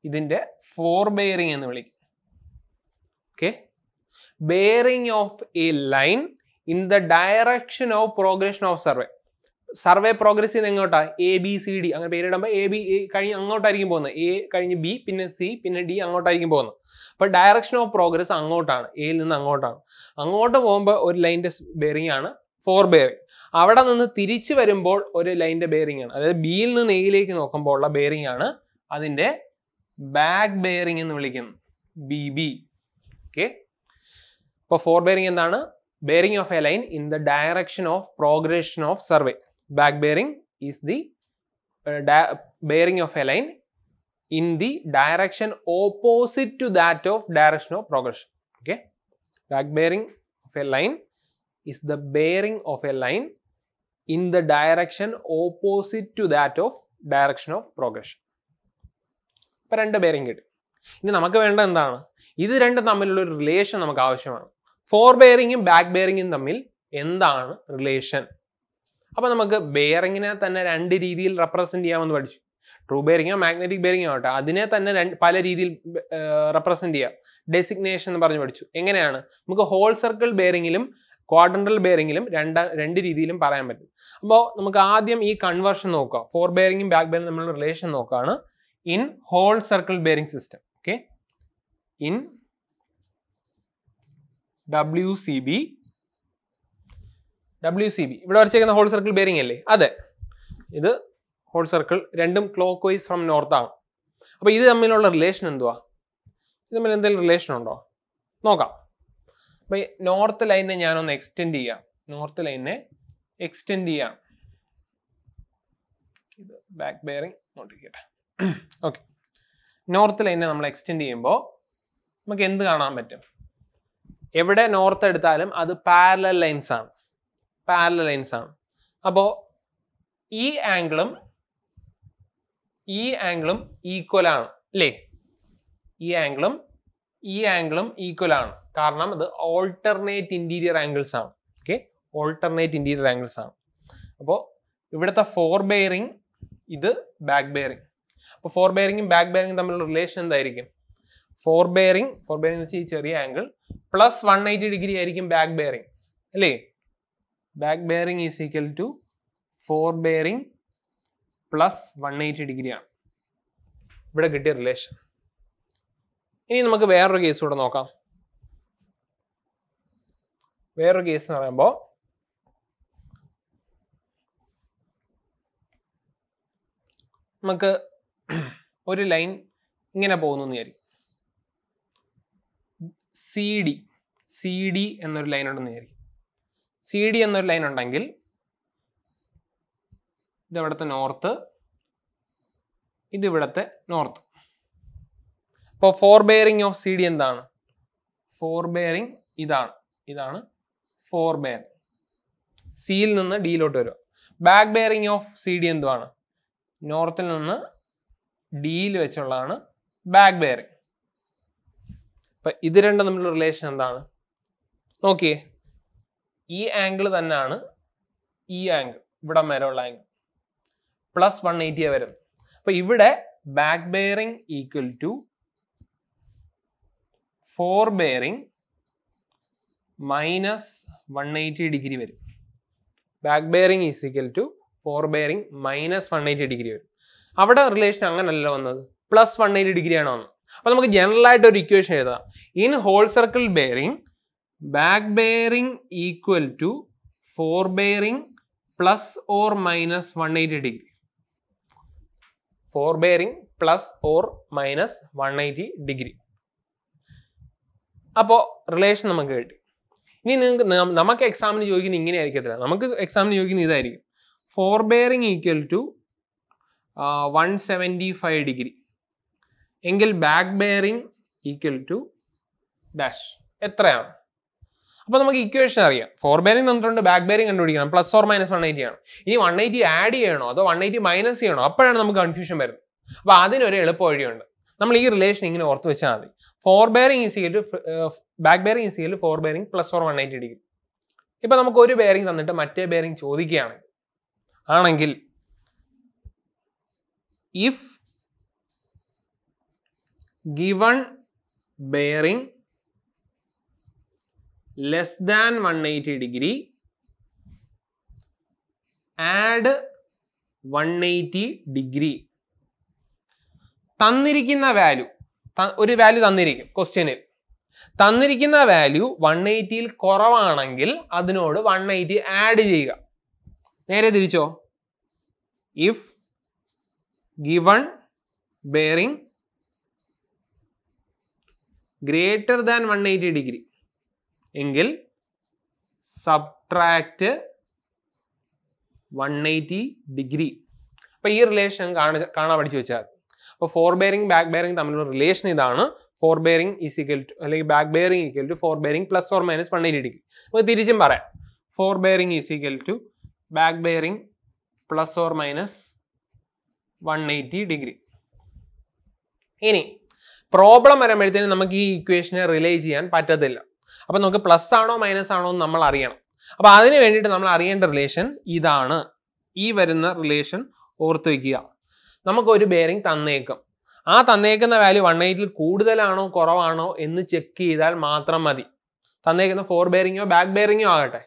ഇതിൻ്റെ ഫോർ ബെയറിംഗ് എന്ന് വിളിക്കും okay bearing of a line in the direction of progression of survey survey progress ചെയ്യുന്ന എങ്ങോട്ടാ എ ബി സി ഡി അങ്ങനെ പേരിടുമ്പോൾ എ ബി എ കഴിഞ്ഞ് അങ്ങോട്ടായിരിക്കും പോകുന്നത് എ കഴിഞ്ഞ് ബി പിന്നെ സി പിന്നെ ഡി അങ്ങോട്ടായിരിക്കും പോകുന്നത് അപ്പോൾ ഡയറക്ഷൻ ഓഫ് പ്രോഗ്രസ് അങ്ങോട്ടാണ് എയിൽ നിന്ന് അങ്ങോട്ടാണ് അങ്ങോട്ട് പോകുമ്പോൾ ഒരു ലൈൻ്റെ ബെയറിംഗ് ആണ് ഫോർ ബെയറിംഗ് അവിടെ നിന്ന് തിരിച്ചു വരുമ്പോൾ ഒരു ലൈൻ്റെ ബെയറിംഗ് ആണ് അതായത് ബിയിൽ നിന്ന് എയിലേക്ക് നോക്കുമ്പോൾ ഉള്ള ബെയറിംഗ് ആണ് അതിൻ്റെ ബാക്ക് ബെയറിംഗ് എന്ന് വിളിക്കുന്നത് ബി ബി ഓക്കെ ഇപ്പോൾ ഫോർ ബെയറിംഗ് എന്താണ് bearing of a line in the direction of progression of survey Back bearing is the uh, bearing of a line in the direction opposite to that of direction of progression. Okay. Back bearing of a line is the bearing of a line in the direction opposite to that of direction of progression. ഇപ്പം രണ്ട് bearing കിട്ടും ഇനി നമുക്ക് വേണ്ട എന്താണ് ഇത് രണ്ടും തമ്മിലുള്ള ഒരു റിലേഷൻ നമുക്ക് ആവശ്യമാണ് ഫോർ ബെയറിങ്ങും ബാക്ക് ബെയറിങ്ങും തമ്മിൽ എന്താണ് റിലേഷൻ അപ്പോൾ നമുക്ക് ബെയറിങ്ങിനെ തന്നെ രണ്ട് രീതിയിൽ റെപ്രസെൻ്റ് ചെയ്യാമെന്ന് പഠിച്ചു ട്രൂ ബെയറിങ്ങോ മാഗ്നറ്റിക് ബെയറിങ്ങോ ആവട്ടെ അതിനെ തന്നെ പല രീതിയിൽ റെപ്രസെൻ്റ് ചെയ്യാം ഡെസിഗ്നേഷൻ എന്ന് പറഞ്ഞു പഠിച്ചു എങ്ങനെയാണ് നമുക്ക് ഹോൾ സർക്കിൾ ബെയറിങ്ങിലും ക്വാഡ്രൻ്റൽ ബെയറിങ്ങിലും രണ്ട് രണ്ട് രീതിയിലും പറയാൻ പറ്റും അപ്പോൾ നമുക്ക് ആദ്യം ഈ കൺവേർഷൻ നോക്കുക ഫോർ ബെയറിങ്ങും ബാക്ക് ബെയറിംഗ് തമ്മിലുള്ള റിലേഷൻ നോക്കുകയാണ് in whole circle bearing system okay in W C B W C B ഇവിടെ വരച്ചേക്കുന്ന ഹോൾ സർക്കിൾ ബെയറിംഗ് അല്ലേ അതെ ഇത് ഹോൾ സർക്കിൾ രണ്ടും ക്ലോക്ക് വൈസ് ഫ്രം നോർത്ത് ആണ് അപ്പോൾ ഇത് തമ്മിലുള്ള റിലേഷൻ എന്തുവാ ഇത് തമ്മിൽ എന്തെങ്കിലും റിലേഷൻ ഉണ്ടോ നോക്കാം അപ്പോൾ നോർത്ത് ലൈനെ ഞാനൊന്ന് എക്സ്റ്റെൻഡ് ചെയ്യാം നോർത്ത് ലൈനെ എക്സ്റ്റെൻഡ് ചെയ്യാം ഇത് ബാക്ക് ബെയറിംഗ് നോട്ടിരിക്കട്ടെ ഓക്കെ നോർത്ത് ലൈനെ നമ്മൾ എക്സ്റ്റെൻഡ് ചെയ്യുമ്പോൾ നമുക്ക് എന്ത് കാണാൻ പറ്റും എവിടെ നോർത്ത് എടുത്താലും അത് പാരലൽ ലൈൻസ് ആണ് പാരല ലൈൻസ് ആണ് അപ്പോൾ ഈ ആംഗിളും ഈ ആംഗിളും ഈക്വൽ ആണ് അല്ലേ ഈ ആംഗിളും ഈ ആംഗിളും ഈക്വൽ ആണ് കാരണം ഇത് ഓൾട്ടർനേറ്റ് ഇന്റീരിയർ ആംഗിൾസ് ആണ് ഓക്കെ ഓൾട്ടർനേറ്റ് ഇന്റീരിയർ ആംഗിൾസ് ആണ് അപ്പോൾ ഇവിടുത്തെ ഫോർ ബെയറിങ് ഇത് ബാക്ക് ബെയറിങ് അപ്പോൾ ഫോർ ബെയറിങ്ങും ബാക്ക് ബെയറിങ്ങും തമ്മിലുള്ള റിലേഷൻ എന്തായിരിക്കും ഫോർ ബെയറിങ് ഫോർ ബെയറിംഗ് വെച്ചാൽ ഈ ചെറിയ angle plus one eighty degree ആയിരിക്കും ബാക്ക് ബെയറിങ് അല്ലേ back bearing is equal to fore bearing plus one eighty ഡിഗ്രിയാണ് ഇവിടെ കിട്ടിയ റിലേഷൻ ഇനി നമുക്ക് വേറൊരു കേസ് കൂടെ നോക്കാം വേറൊരു കേസ് എന്ന് പറയുമ്പോൾ നമുക്ക് ഒരു ലൈൻ ഇങ്ങനെ പോകുന്നു എന്ന് വിചാരിക്കും സി ഡി സി ഡി എന്നൊരു ലൈൻ ഉണ്ടെന്ന് വിചാരിക്കും സി ഡി എന്നൊരു ലൈൻ ഉണ്ടെങ്കിൽ ഇത് നോർത്ത് ഇത് നോർത്ത് അപ്പോൾ fore bearing of C D എന്താണ് ഫോർ ബെയറിംഗ് ഇതാണ് ഇതാണ് ഫോർ ബെയറിംഗ് സിയിൽ നിന്ന് ഡിയിലോട്ട് വരും back bearing of C D എന്തുവാണ് നോർത്തിൽ നിന്ന് ഡിയിൽ വെച്ചുള്ളതാണ് ബാക്ക് ബെയറിംഗ് അപ്പം ഇത് രണ്ടും തമ്മിലുള്ള റിലേഷൻ എന്താണ് നോക്കിയേ ഈ ആംഗിൾ തന്നെയാണ് ഈ ആംഗിൾ ഇവിടെ വരെയുള്ള ആംഗിൾ പ്ലസ് വൺ എയ്റ്റിയെ വരും അപ്പൊ ഇവിടെ back bearing equal to fore bearing minus one eighty degree വരും back bearing is equal to fore bearing minus one eighty degree വരും അവിടെ റിലേഷൻ അങ്ങനല്ല വന്നത് പ്ലസ് വൺ എയ്റ്റി ഡിഗ്രിയാണ് വന്നത് അപ്പോൾ നമുക്ക് ജനറൽ ആയിട്ട് ഒരു ഇക്വേഷൻ എഴുതാം in whole circle bearing back bearing equal to fore bearing plus or minus one eighty degree fore bearing plus or minus one eighty degree അപ്പോൾ റിലേഷൻ നമുക്ക് കിട്ടി ഇനി നിങ്ങൾക്ക് നമുക്ക് എക്സാമിന് ചോദിക്കുന്നത് ഇങ്ങനെ ആയിരിക്കത്തില്ല നമുക്ക് എക്സാമിന് ചോദിക്കുന്നത് ഇതായിരിക്കും fore bearing equal to one seventy five degree എങ്കിൽ back bearing equal to dash എത്രയാണ് അപ്പോൾ നമുക്ക് ഇക്വേഷൻ അറിയാം ഫോർ ബെയറിംഗ് തന്നിട്ടുണ്ട് ബാക്ക് ബെയറിംഗ് കണ്ടുപിടിക്കണം plus or minus one eighty ആണ് ഇനി വൺ എയ്റ്റി ആഡ് ചെയ്യണോ അതോ വൺ എയ്റ്റി മൈനസ് ചെയ്യണോ അപ്പോഴാണ് നമുക്ക് കൺഫ്യൂഷൻ വരുന്നത് അപ്പോൾ അതിനൊരു എളുപ്പ വഴിയുണ്ട് നമ്മൾ ഈ റിലേഷൻ ഇങ്ങനെ ഓർത്ത് വെച്ചാൽ മതി fore bearing is equal back bearing is equal fore bearing plus or one eighty degree ഇപ്പം നമുക്ക് ഒരു ബെയറിംഗ് തന്നിട്ട് മറ്റേ ബെയറിംഗ് ചോദിക്കുകയാണെങ്കിൽ ആണെങ്കിൽ if given bearing less than 180 degree add 180 degree തന്നിരിക്കുന്ന വാല്യൂ ഒരു വാല്യൂ തന്നിരിക്കും ക്വസ്റ്റ്യനിൽ തന്നിരിക്കുന്ന വാല്യൂ വൺ എയ്റ്റിയിൽ കുറവാണെങ്കിൽ അതിനോട് വൺ എയ്റ്റി ആഡ് ചെയ്യുക നേരെ തിരിച്ചോ if given bearing greater than one eighty degree എങ്കിൽ സബ്ട്രാക്റ്റ് വൺ എയ്റ്റി ഡിഗ്രി അപ്പോൾ ഈ റിലേഷൻ കാണാൻ പഠിച്ചു വെച്ചാൽ അപ്പോൾ ഫോർ ബെയറിംഗ് ബാക്ക് ബെയറിംഗ് തമ്മിലുള്ള റിലേഷൻ ഇതാണ് fore bearing is equal to അല്ലെങ്കിൽ back bearing equal to fore bearing plus or minus one eighty degree അപ്പോൾ തിരിച്ചും പറയാം fore bearing is equal to back bearing plus or minus one eighty degree ഇനി problem വരുമ്പോഴത്തേനും നമുക്ക് ഈ ഇക്വേഷനെ relay ചെയ്യാൻ പറ്റത്തില്ല അപ്പം നമുക്ക് പ്ലസ് ആണോ മൈനസ് ആണോ എന്ന് നമ്മൾ അറിയണം അപ്പോൾ അതിന് വേണ്ടിയിട്ട് നമ്മൾ അറിയേണ്ട റിലേഷൻ ഇതാണ് ഈ വരുന്ന റിലേഷൻ ഓർത്ത് വയ്ക്കുക നമുക്കൊരു ബെയറിംഗ് തന്നേക്കും ആ തന്നേക്കുന്ന വാല്യൂ വൺ എയ്റ്റിൽ കൂടുതലാണോ കുറവാണോ എന്ന് ചെക്ക് ചെയ്താൽ മാത്രം മതി തന്നേക്കുന്ന ഫോർ ബെയറിങ്ങോ ബാക്ക് ബെയറിങ്ങോ ആകട്ടെ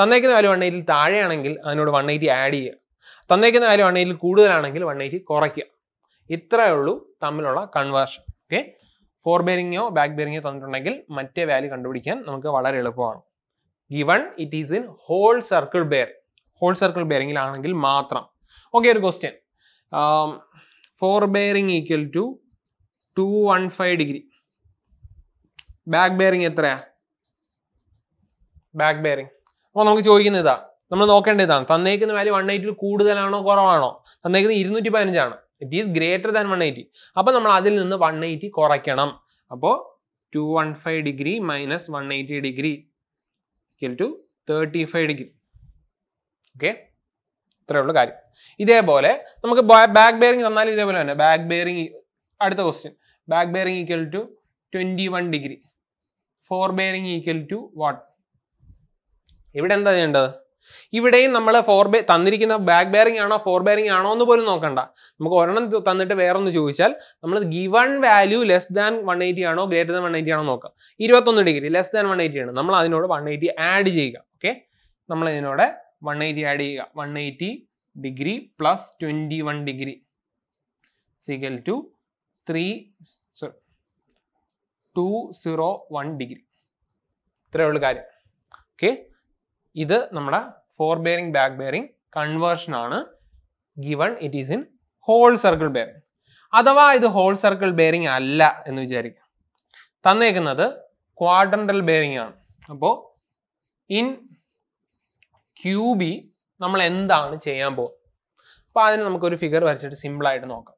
തന്നേക്കുന്ന വാല്യൂ വൺ എയ്റ്റിൽ താഴെയാണെങ്കിൽ അതിനോട് വൺ എയ്റ്റി ആഡ് ചെയ്യുക തന്നേക്കുന്ന വാല്യൂ വൺ എയ്റ്റിൽ കൂടുതലാണെങ്കിൽ വൺ എയ്റ്റി കുറയ്ക്കുക ഇത്രയേ ഉള്ളൂ തമ്മിലുള്ള കൺവേർഷൻ ഓക്കെ ഫോർ ബെയറിങ്ങോ ബാക്ക് ബെയറിങ്ങോ തന്നിട്ടുണ്ടെങ്കിൽ മറ്റേ വാല്യൂ കണ്ടുപിടിക്കാൻ നമുക്ക് വളരെ എളുപ്പമാണ് given it is in whole circle bear whole circle ബെയറിങ്ങിലാണെങ്കിൽ മാത്രം ഓക്കെ ഒരു question fore bearing equal to two one five degree back bearing എത്രയാ ബാക്ക് ബെയറിങ് അപ്പോൾ നമുക്ക് ചോദിക്കുന്നത് ഇതാ നമ്മൾ നോക്കേണ്ട ഇതാണ് തന്നേക്കുന്ന വാല്യൂ വൺ എയ്റ്റിൽ കൂടുതലാണോ കുറവാണോ തന്നേക്കുന്നത് ഇരുന്നൂറ്റി പതിനഞ്ചാണ് it is greater than one eighty അപ്പോൾ നമ്മൾ അതിൽ നിന്ന് വൺ എയ്റ്റി കുറയ്ക്കണം അപ്പോൾ two one five degree minus one eighty degree two thirty five degree okay ഇത്രയേ ഉള്ളൂ കാര്യം ഇതേപോലെ നമുക്ക് ബാക്ക് ബെയറിംഗ് തന്നാലും ഇതേപോലെ തന്നെ ബാക്ക് ബെയറിംഗ് അടുത്ത question back bearing equal to twenty one degree fore bearing equal to what ഇവിടെ എന്താ ചെയ്യേണ്ടത് ഇവിടെയും നമ്മൾ ഫോർ ബേ തന്നിരിക്കുന്ന ബാക്ക് ബെയറിംഗ് ആണോ ഫോർ ബെയറിംഗ് ആണോ എന്ന് പോലും നോക്കണ്ട നമുക്ക് ഒരെണ്ണം തന്നിട്ട് വേറൊന്ന് ചോദിച്ചാൽ നമ്മൾ given value less than one eighty ആണോ ഗ്രേറ്റർ ദാൻ വൺ എയ്റ്റി ആണോ നോക്കാം ഇരുപത്തൊന്ന് degree less than one eighty ആണ് നമ്മൾ അതിനോട് വൺ എയ്റ്റി ആഡ് ചെയ്യുക ഓക്കെ നമ്മൾ ഇതിനോട് വൺ എയ്റ്റി ആഡ് ചെയ്യുക one eighty degree plus twenty one degree is equal two three sorry two zero one degree ഇത്രയേ ഉള്ളൂ കാര്യം ഓക്കെ ഇത് നമ്മുടെ fore bearing back bearing conversion ആണ് given it is in whole circle bearing അഥവാ ഇത് whole circle bearing അല്ല എന്ന് വിചാരിക്കാം തന്നേക്കുന്നത് ക്വാഡ്രൻഡൽ ബെയറിംഗ് ആണ് അപ്പോൾ ഇൻ ക്യൂബി നമ്മൾ എന്താണ് ചെയ്യാൻ പോകുന്നത് അപ്പോൾ അതിന് നമുക്കൊരു ഫിഗർ വരച്ചിട്ട് സിമ്പിളായിട്ട് നോക്കാം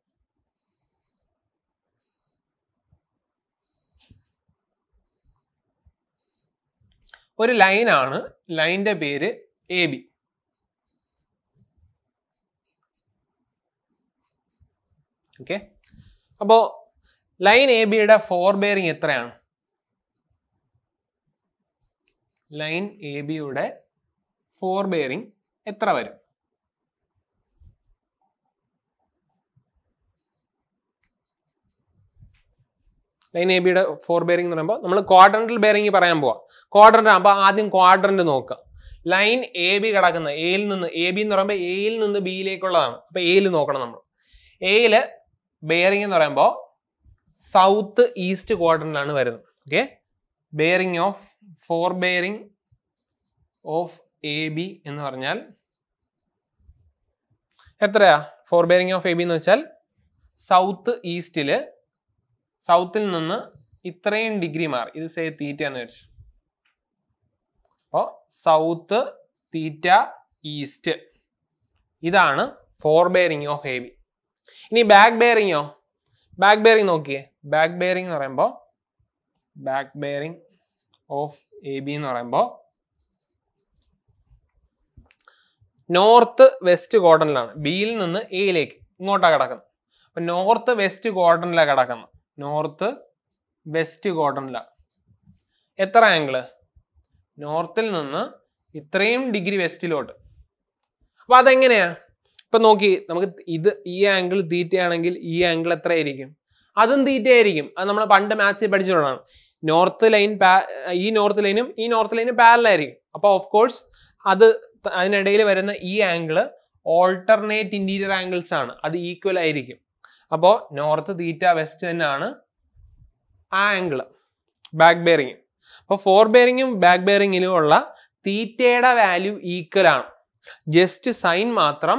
ഒരു ലൈനാണ് ലൈൻ്റെ പേര് എ ബി ഓക്കെ അപ്പോൾ ലൈൻ എ ബിയുടെ ഫോർ ബെയറിങ് എത്രയാണ് ലൈൻ എ ബിയുടെ ഫോർ ബെയറിങ് എത്ര വരും ലൈൻ എ ബിയുടെ ഫോർ ബെയറിംഗ് എന്ന് പറയുമ്പോൾ നമ്മൾ ക്വാഡ്രൻ്റൽ ബെയറിംഗ് പറയാൻ പോവാം ക്വാഡ്രൻ്റ് അപ്പോൾ ആദ്യം ക്വാഡ്രൻ്റ് നോക്കുക ലൈൻ എ ബി കിടക്കുന്ന എയിൽ നിന്ന് എ ബി എന്ന് പറയുമ്പോൾ എയിൽ നിന്ന് ബിയിലേക്കുള്ളതാണ് അപ്പോൾ എയിൽ നോക്കണം നമ്മൾ എയിൽ ബെയറിംഗ് എന്ന് പറയുമ്പോൾ സൗത്ത് ഈസ്റ്റ് ക്വാഡ്രൻ്റിലാണ് വരുന്നത് okay bearing of fore bearing of A B എന്ന് പറഞ്ഞാൽ എത്രയാ fore bearing of A B എന്ന് വെച്ചാൽ സൗത്ത് ഈസ്റ്റില് സൗത്തിൽ നിന്ന് ഇത്രയും ഡിഗ്രി മാറി ഇത് സേ തീറ്റ എന്ന് വെച്ചു അപ്പോ സൗത്ത് തീറ്റ ഈസ്റ്റ് ഇതാണ് ഫോർ ബെയറിംഗ് ഓഫ് ഹെവി ഇനി ബാക്ക് ബെയറിംഗോ ബാക്ക് ബെയറിംഗ് നോക്കിയേ ബാക്ക് ബെയറിംഗ് എന്ന് പറയുമ്പോൾ back bearing of A B എന്ന് പറയുമ്പോൾ നോർത്ത് വെസ്റ്റ് കോട്ടണിലാണ് ബിയിൽ നിന്ന് എയിലേക്ക് ഇങ്ങോട്ടാണ് കിടക്കുന്നത് അപ്പൊ നോർത്ത് വെസ്റ്റ് കോട്ടണിലാണ് കിടക്കുന്നത് നോർത്ത് വെസ്റ്റ് കോട്ടണിലാണ് എത്ര ആംഗിള് നോർത്തിൽ നിന്ന് ഇത്രയും ഡിഗ്രി വെസ്റ്റിലോട്ട് അപ്പോൾ അതെങ്ങനെയാ ഇപ്പം നോക്കി നമുക്ക് ഇത് ഈ ആംഗിൾ തീറ്റയാണെങ്കിൽ ഈ ആംഗിൾ എത്രയായിരിക്കും അതും തീറ്റയായിരിക്കും അത് നമ്മൾ പണ്ട് മാത്സിൽ പഠിച്ചിട്ടുള്ളതാണ് നോർത്ത് ലൈൻ ഈ നോർത്ത് ലൈനും ഈ നോർത്ത് ലൈനും പാരലായിരിക്കും അപ്പോൾ ഓഫ് കോഴ്സ് അത് അതിനിടയിൽ വരുന്ന ഈ ആംഗിള് ഓൾട്ടർനേറ്റ് ഇന്റീരിയർ ആംഗിൾസ് ആണ് അത് ഈക്വൽ ആയിരിക്കും അപ്പോൾ നോർത്ത് തീറ്റ വെസ്റ്റ് തന്നെയാണ് ആ ആംഗിൾ ബാക്ക് ബെയറിങ് അപ്പോൾ ഫോർ ബെയറിങ്ങും ബാക്ക് ബെയറിങ്ങിലും ഉള്ള തീറ്റയുടെ വാല്യൂ ഈക്വൽ ആണ് ജസ്റ്റ് സൈൻ മാത്രം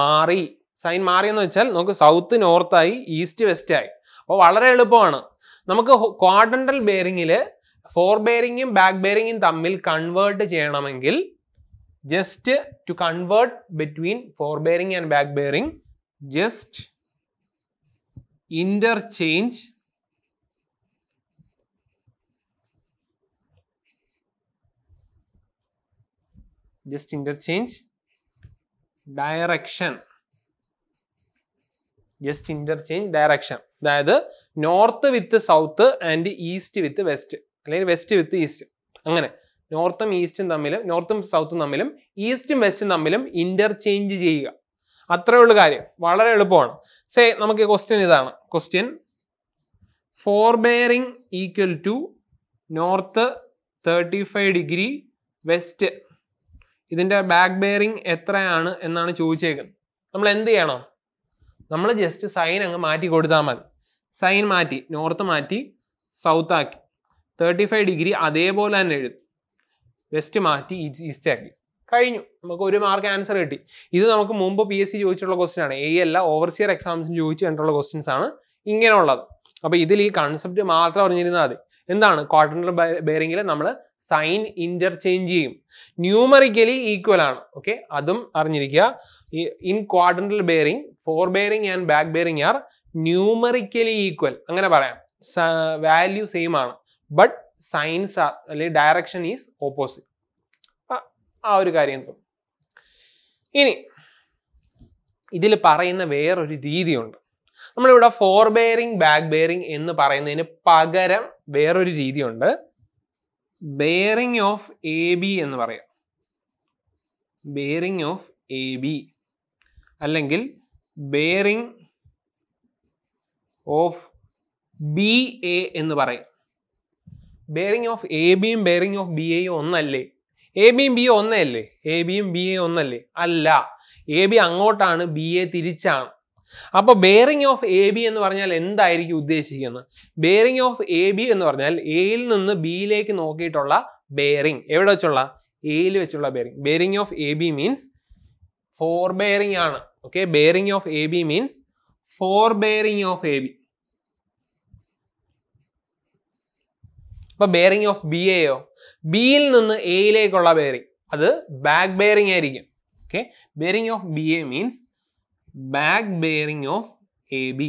മാറി സൈൻ മാറി എന്ന് വെച്ചാൽ നമുക്ക് സൗത്ത് നോർത്തായി ഈസ്റ്റ് വെസ്റ്റ് ആയി അപ്പോൾ വളരെ എളുപ്പമാണ് നമുക്ക് ക്വാഡൻഡൽ ബെയറിങ്ങിൽ ഫോർ ബെയറിങ്ങും ബാക്ക് ബെയറിങ്ങും തമ്മിൽ കൺവേർട്ട് ചെയ്യണമെങ്കിൽ just to convert between fore bearing and back bearing just interchange just interchange direction just interchange direction അതായത് north with south and east with west അല്ലെങ്കിൽ വെസ്റ്റ് വിത്ത് ഈസ്റ്റ് അങ്ങനെ നോർത്തും ഈസ്റ്റും തമ്മിലും നോർത്തും സൗത്തും തമ്മിലും ഈസ്റ്റും വെസ്റ്റും തമ്മിലും ഇന്റർചേഞ്ച് ചെയ്യുക അത്രേ ഉള്ളൂ കാര്യം വളരെ എളുപ്പമാണ് സേ നമുക്ക് ക്വസ്റ്റ്യൻ ഇതാണ് question bearing equal to north thirty five degree west ഇതിൻ്റെ ബാക്ക് ബെയറിംഗ് എത്രയാണ് എന്നാണ് ചോദിച്ചേക്കുന്നത് നമ്മൾ എന്ത് ചെയ്യണം നമ്മൾ ജസ്റ്റ് സൈൻ അങ്ങ് മാറ്റി കൊടുത്താൽ മതി സൈൻ മാറ്റി നോർത്ത് മാറ്റി സൗത്ത് ആക്കി തേർട്ടി ഫൈവ് ഡിഗ്രി അതേപോലെ തന്നെ എഴുതും വെസ്റ്റ് മാറ്റി ഈസ്റ്റ് ആക്കി കഴിഞ്ഞു നമുക്ക് ഒരു മാർക്ക് ആൻസർ കിട്ടി ഇത് നമുക്ക് മുമ്പ് പി എസ് സി ചോദിച്ചിട്ടുള്ള ക്വസ്റ്റൻ ആണ് എ അല്ല ഓവർസിയർ എക്സാംസിന് ചോദിച്ചു കണ്ടുള്ള ക്വസ്റ്റൻസ് ആണ് ഇങ്ങനെയുള്ളത് അപ്പോൾ ഇതിൽ ഈ കൺസെപ്റ്റ് മാത്രം അറിഞ്ഞിരുന്നാൽ മതി എന്താണ് കോട്ടണർ ബെയറിംഗിൽ നമ്മൾ സൈൻ ഇന്റർചേഞ്ച് ചെയ്യും ന്യൂമറിക്കലി ഈക്വൽ ആണ് ഓക്കെ അതും അറിഞ്ഞിരിക്കുക in quadrantal bearing fore bearing and back bearing are numerically equal അങ്ങനെ പറയാം വാല്യൂ സെയിം ആണ് ബട്ട് സൈൻസ് ആർ അല്ലെങ്കിൽ ഡയറക്ഷൻ ഈസ് ഓപ്പോസിറ്റ് ആ ഒരു കാര്യം തോന്നും ഇനി ഇതിൽ പറയുന്ന വേറൊരു രീതിയുണ്ട് നമ്മളിവിടെ ഫോർ ബെയറിംഗ് ബാക്ക് ബെയറിംഗ് എന്ന് പറയുന്നതിന് പകരം വേറൊരു രീതിയുണ്ട് ബെയറിംഗ് ഓഫ് എ ബി എന്ന് പറയാം ബെയറിംഗ് ഓഫ് എ ബി അല്ലെങ്കിൽ ബെയറിംഗ് ഓഫ് ബി എ എന്ന് പറയാം ബെയറിംഗ് ഓഫ് എ ബിയും ബെയറിംഗ് ഓഫ് ബി എയും ഒന്നല്ലേ എ ബിയും ബി ഒന്നല്ലേ എ ബിയും ബി ഒന്നല്ലേ അല്ല എ ബി അങ്ങോട്ടാണ് ബി എ തിരിച്ചാണ് അപ്പോൾ ബെയറിംഗ് ഓഫ് എ ബി എന്ന് പറഞ്ഞാൽ എന്തായിരിക്കും ഉദ്ദേശിക്കുന്നത് ബെയറിംഗ് ഓഫ് എ ബി എന്ന് പറഞ്ഞാൽ എയിൽ നിന്ന് ബിയിലേക്ക് നോക്കിയിട്ടുള്ള ബെയറിംഗ് എവിടെ വെച്ചുള്ള എയിൽ വെച്ചുള്ള bearing bearing of A B means fore bearing ആണ് okay bearing of A B means fore bearing of A B അപ്പോൾ ബെയറിംഗ് ഓഫ് ബി എയോ ബിയിൽ നിന്ന് എയിലേക്കുള്ള ബെയറിംഗ് അത് ബാക്ക് ബെയറിംഗ് ആയിരിക്കും okay bearing of B A means back bearing of A B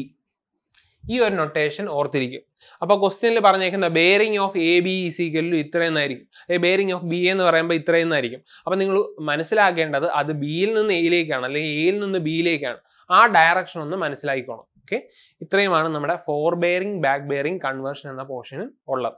ഈ ഒരു നൊട്ടേഷൻ ഓർത്തിരിക്കും അപ്പോൾ ക്വസ്റ്റ്യനിൽ പറഞ്ഞേക്കുന്ന bearing of A B is ഈക്വലിൽ ഇത്രയെന്നായിരിക്കും അല്ലെങ്കിൽ ബെയറിംഗ് ഓഫ് ബി എന്ന് പറയുമ്പോൾ ഇത്രയെന്നായിരിക്കും അപ്പോൾ നിങ്ങൾ മനസ്സിലാക്കേണ്ടത് അത് ബിയിൽ നിന്ന് എയിലേക്കാണ് അല്ലെങ്കിൽ എയിൽ നിന്ന് ബിയിലേക്കാണ് ആ ഡയറക്ഷൻ ഒന്ന് മനസ്സിലാക്കിക്കോണം ഓക്കെ ഇത്രയുമാണ് നമ്മുടെ fore bearing back bearing conversion എന്ന പോർഷന് ഉള്ളത്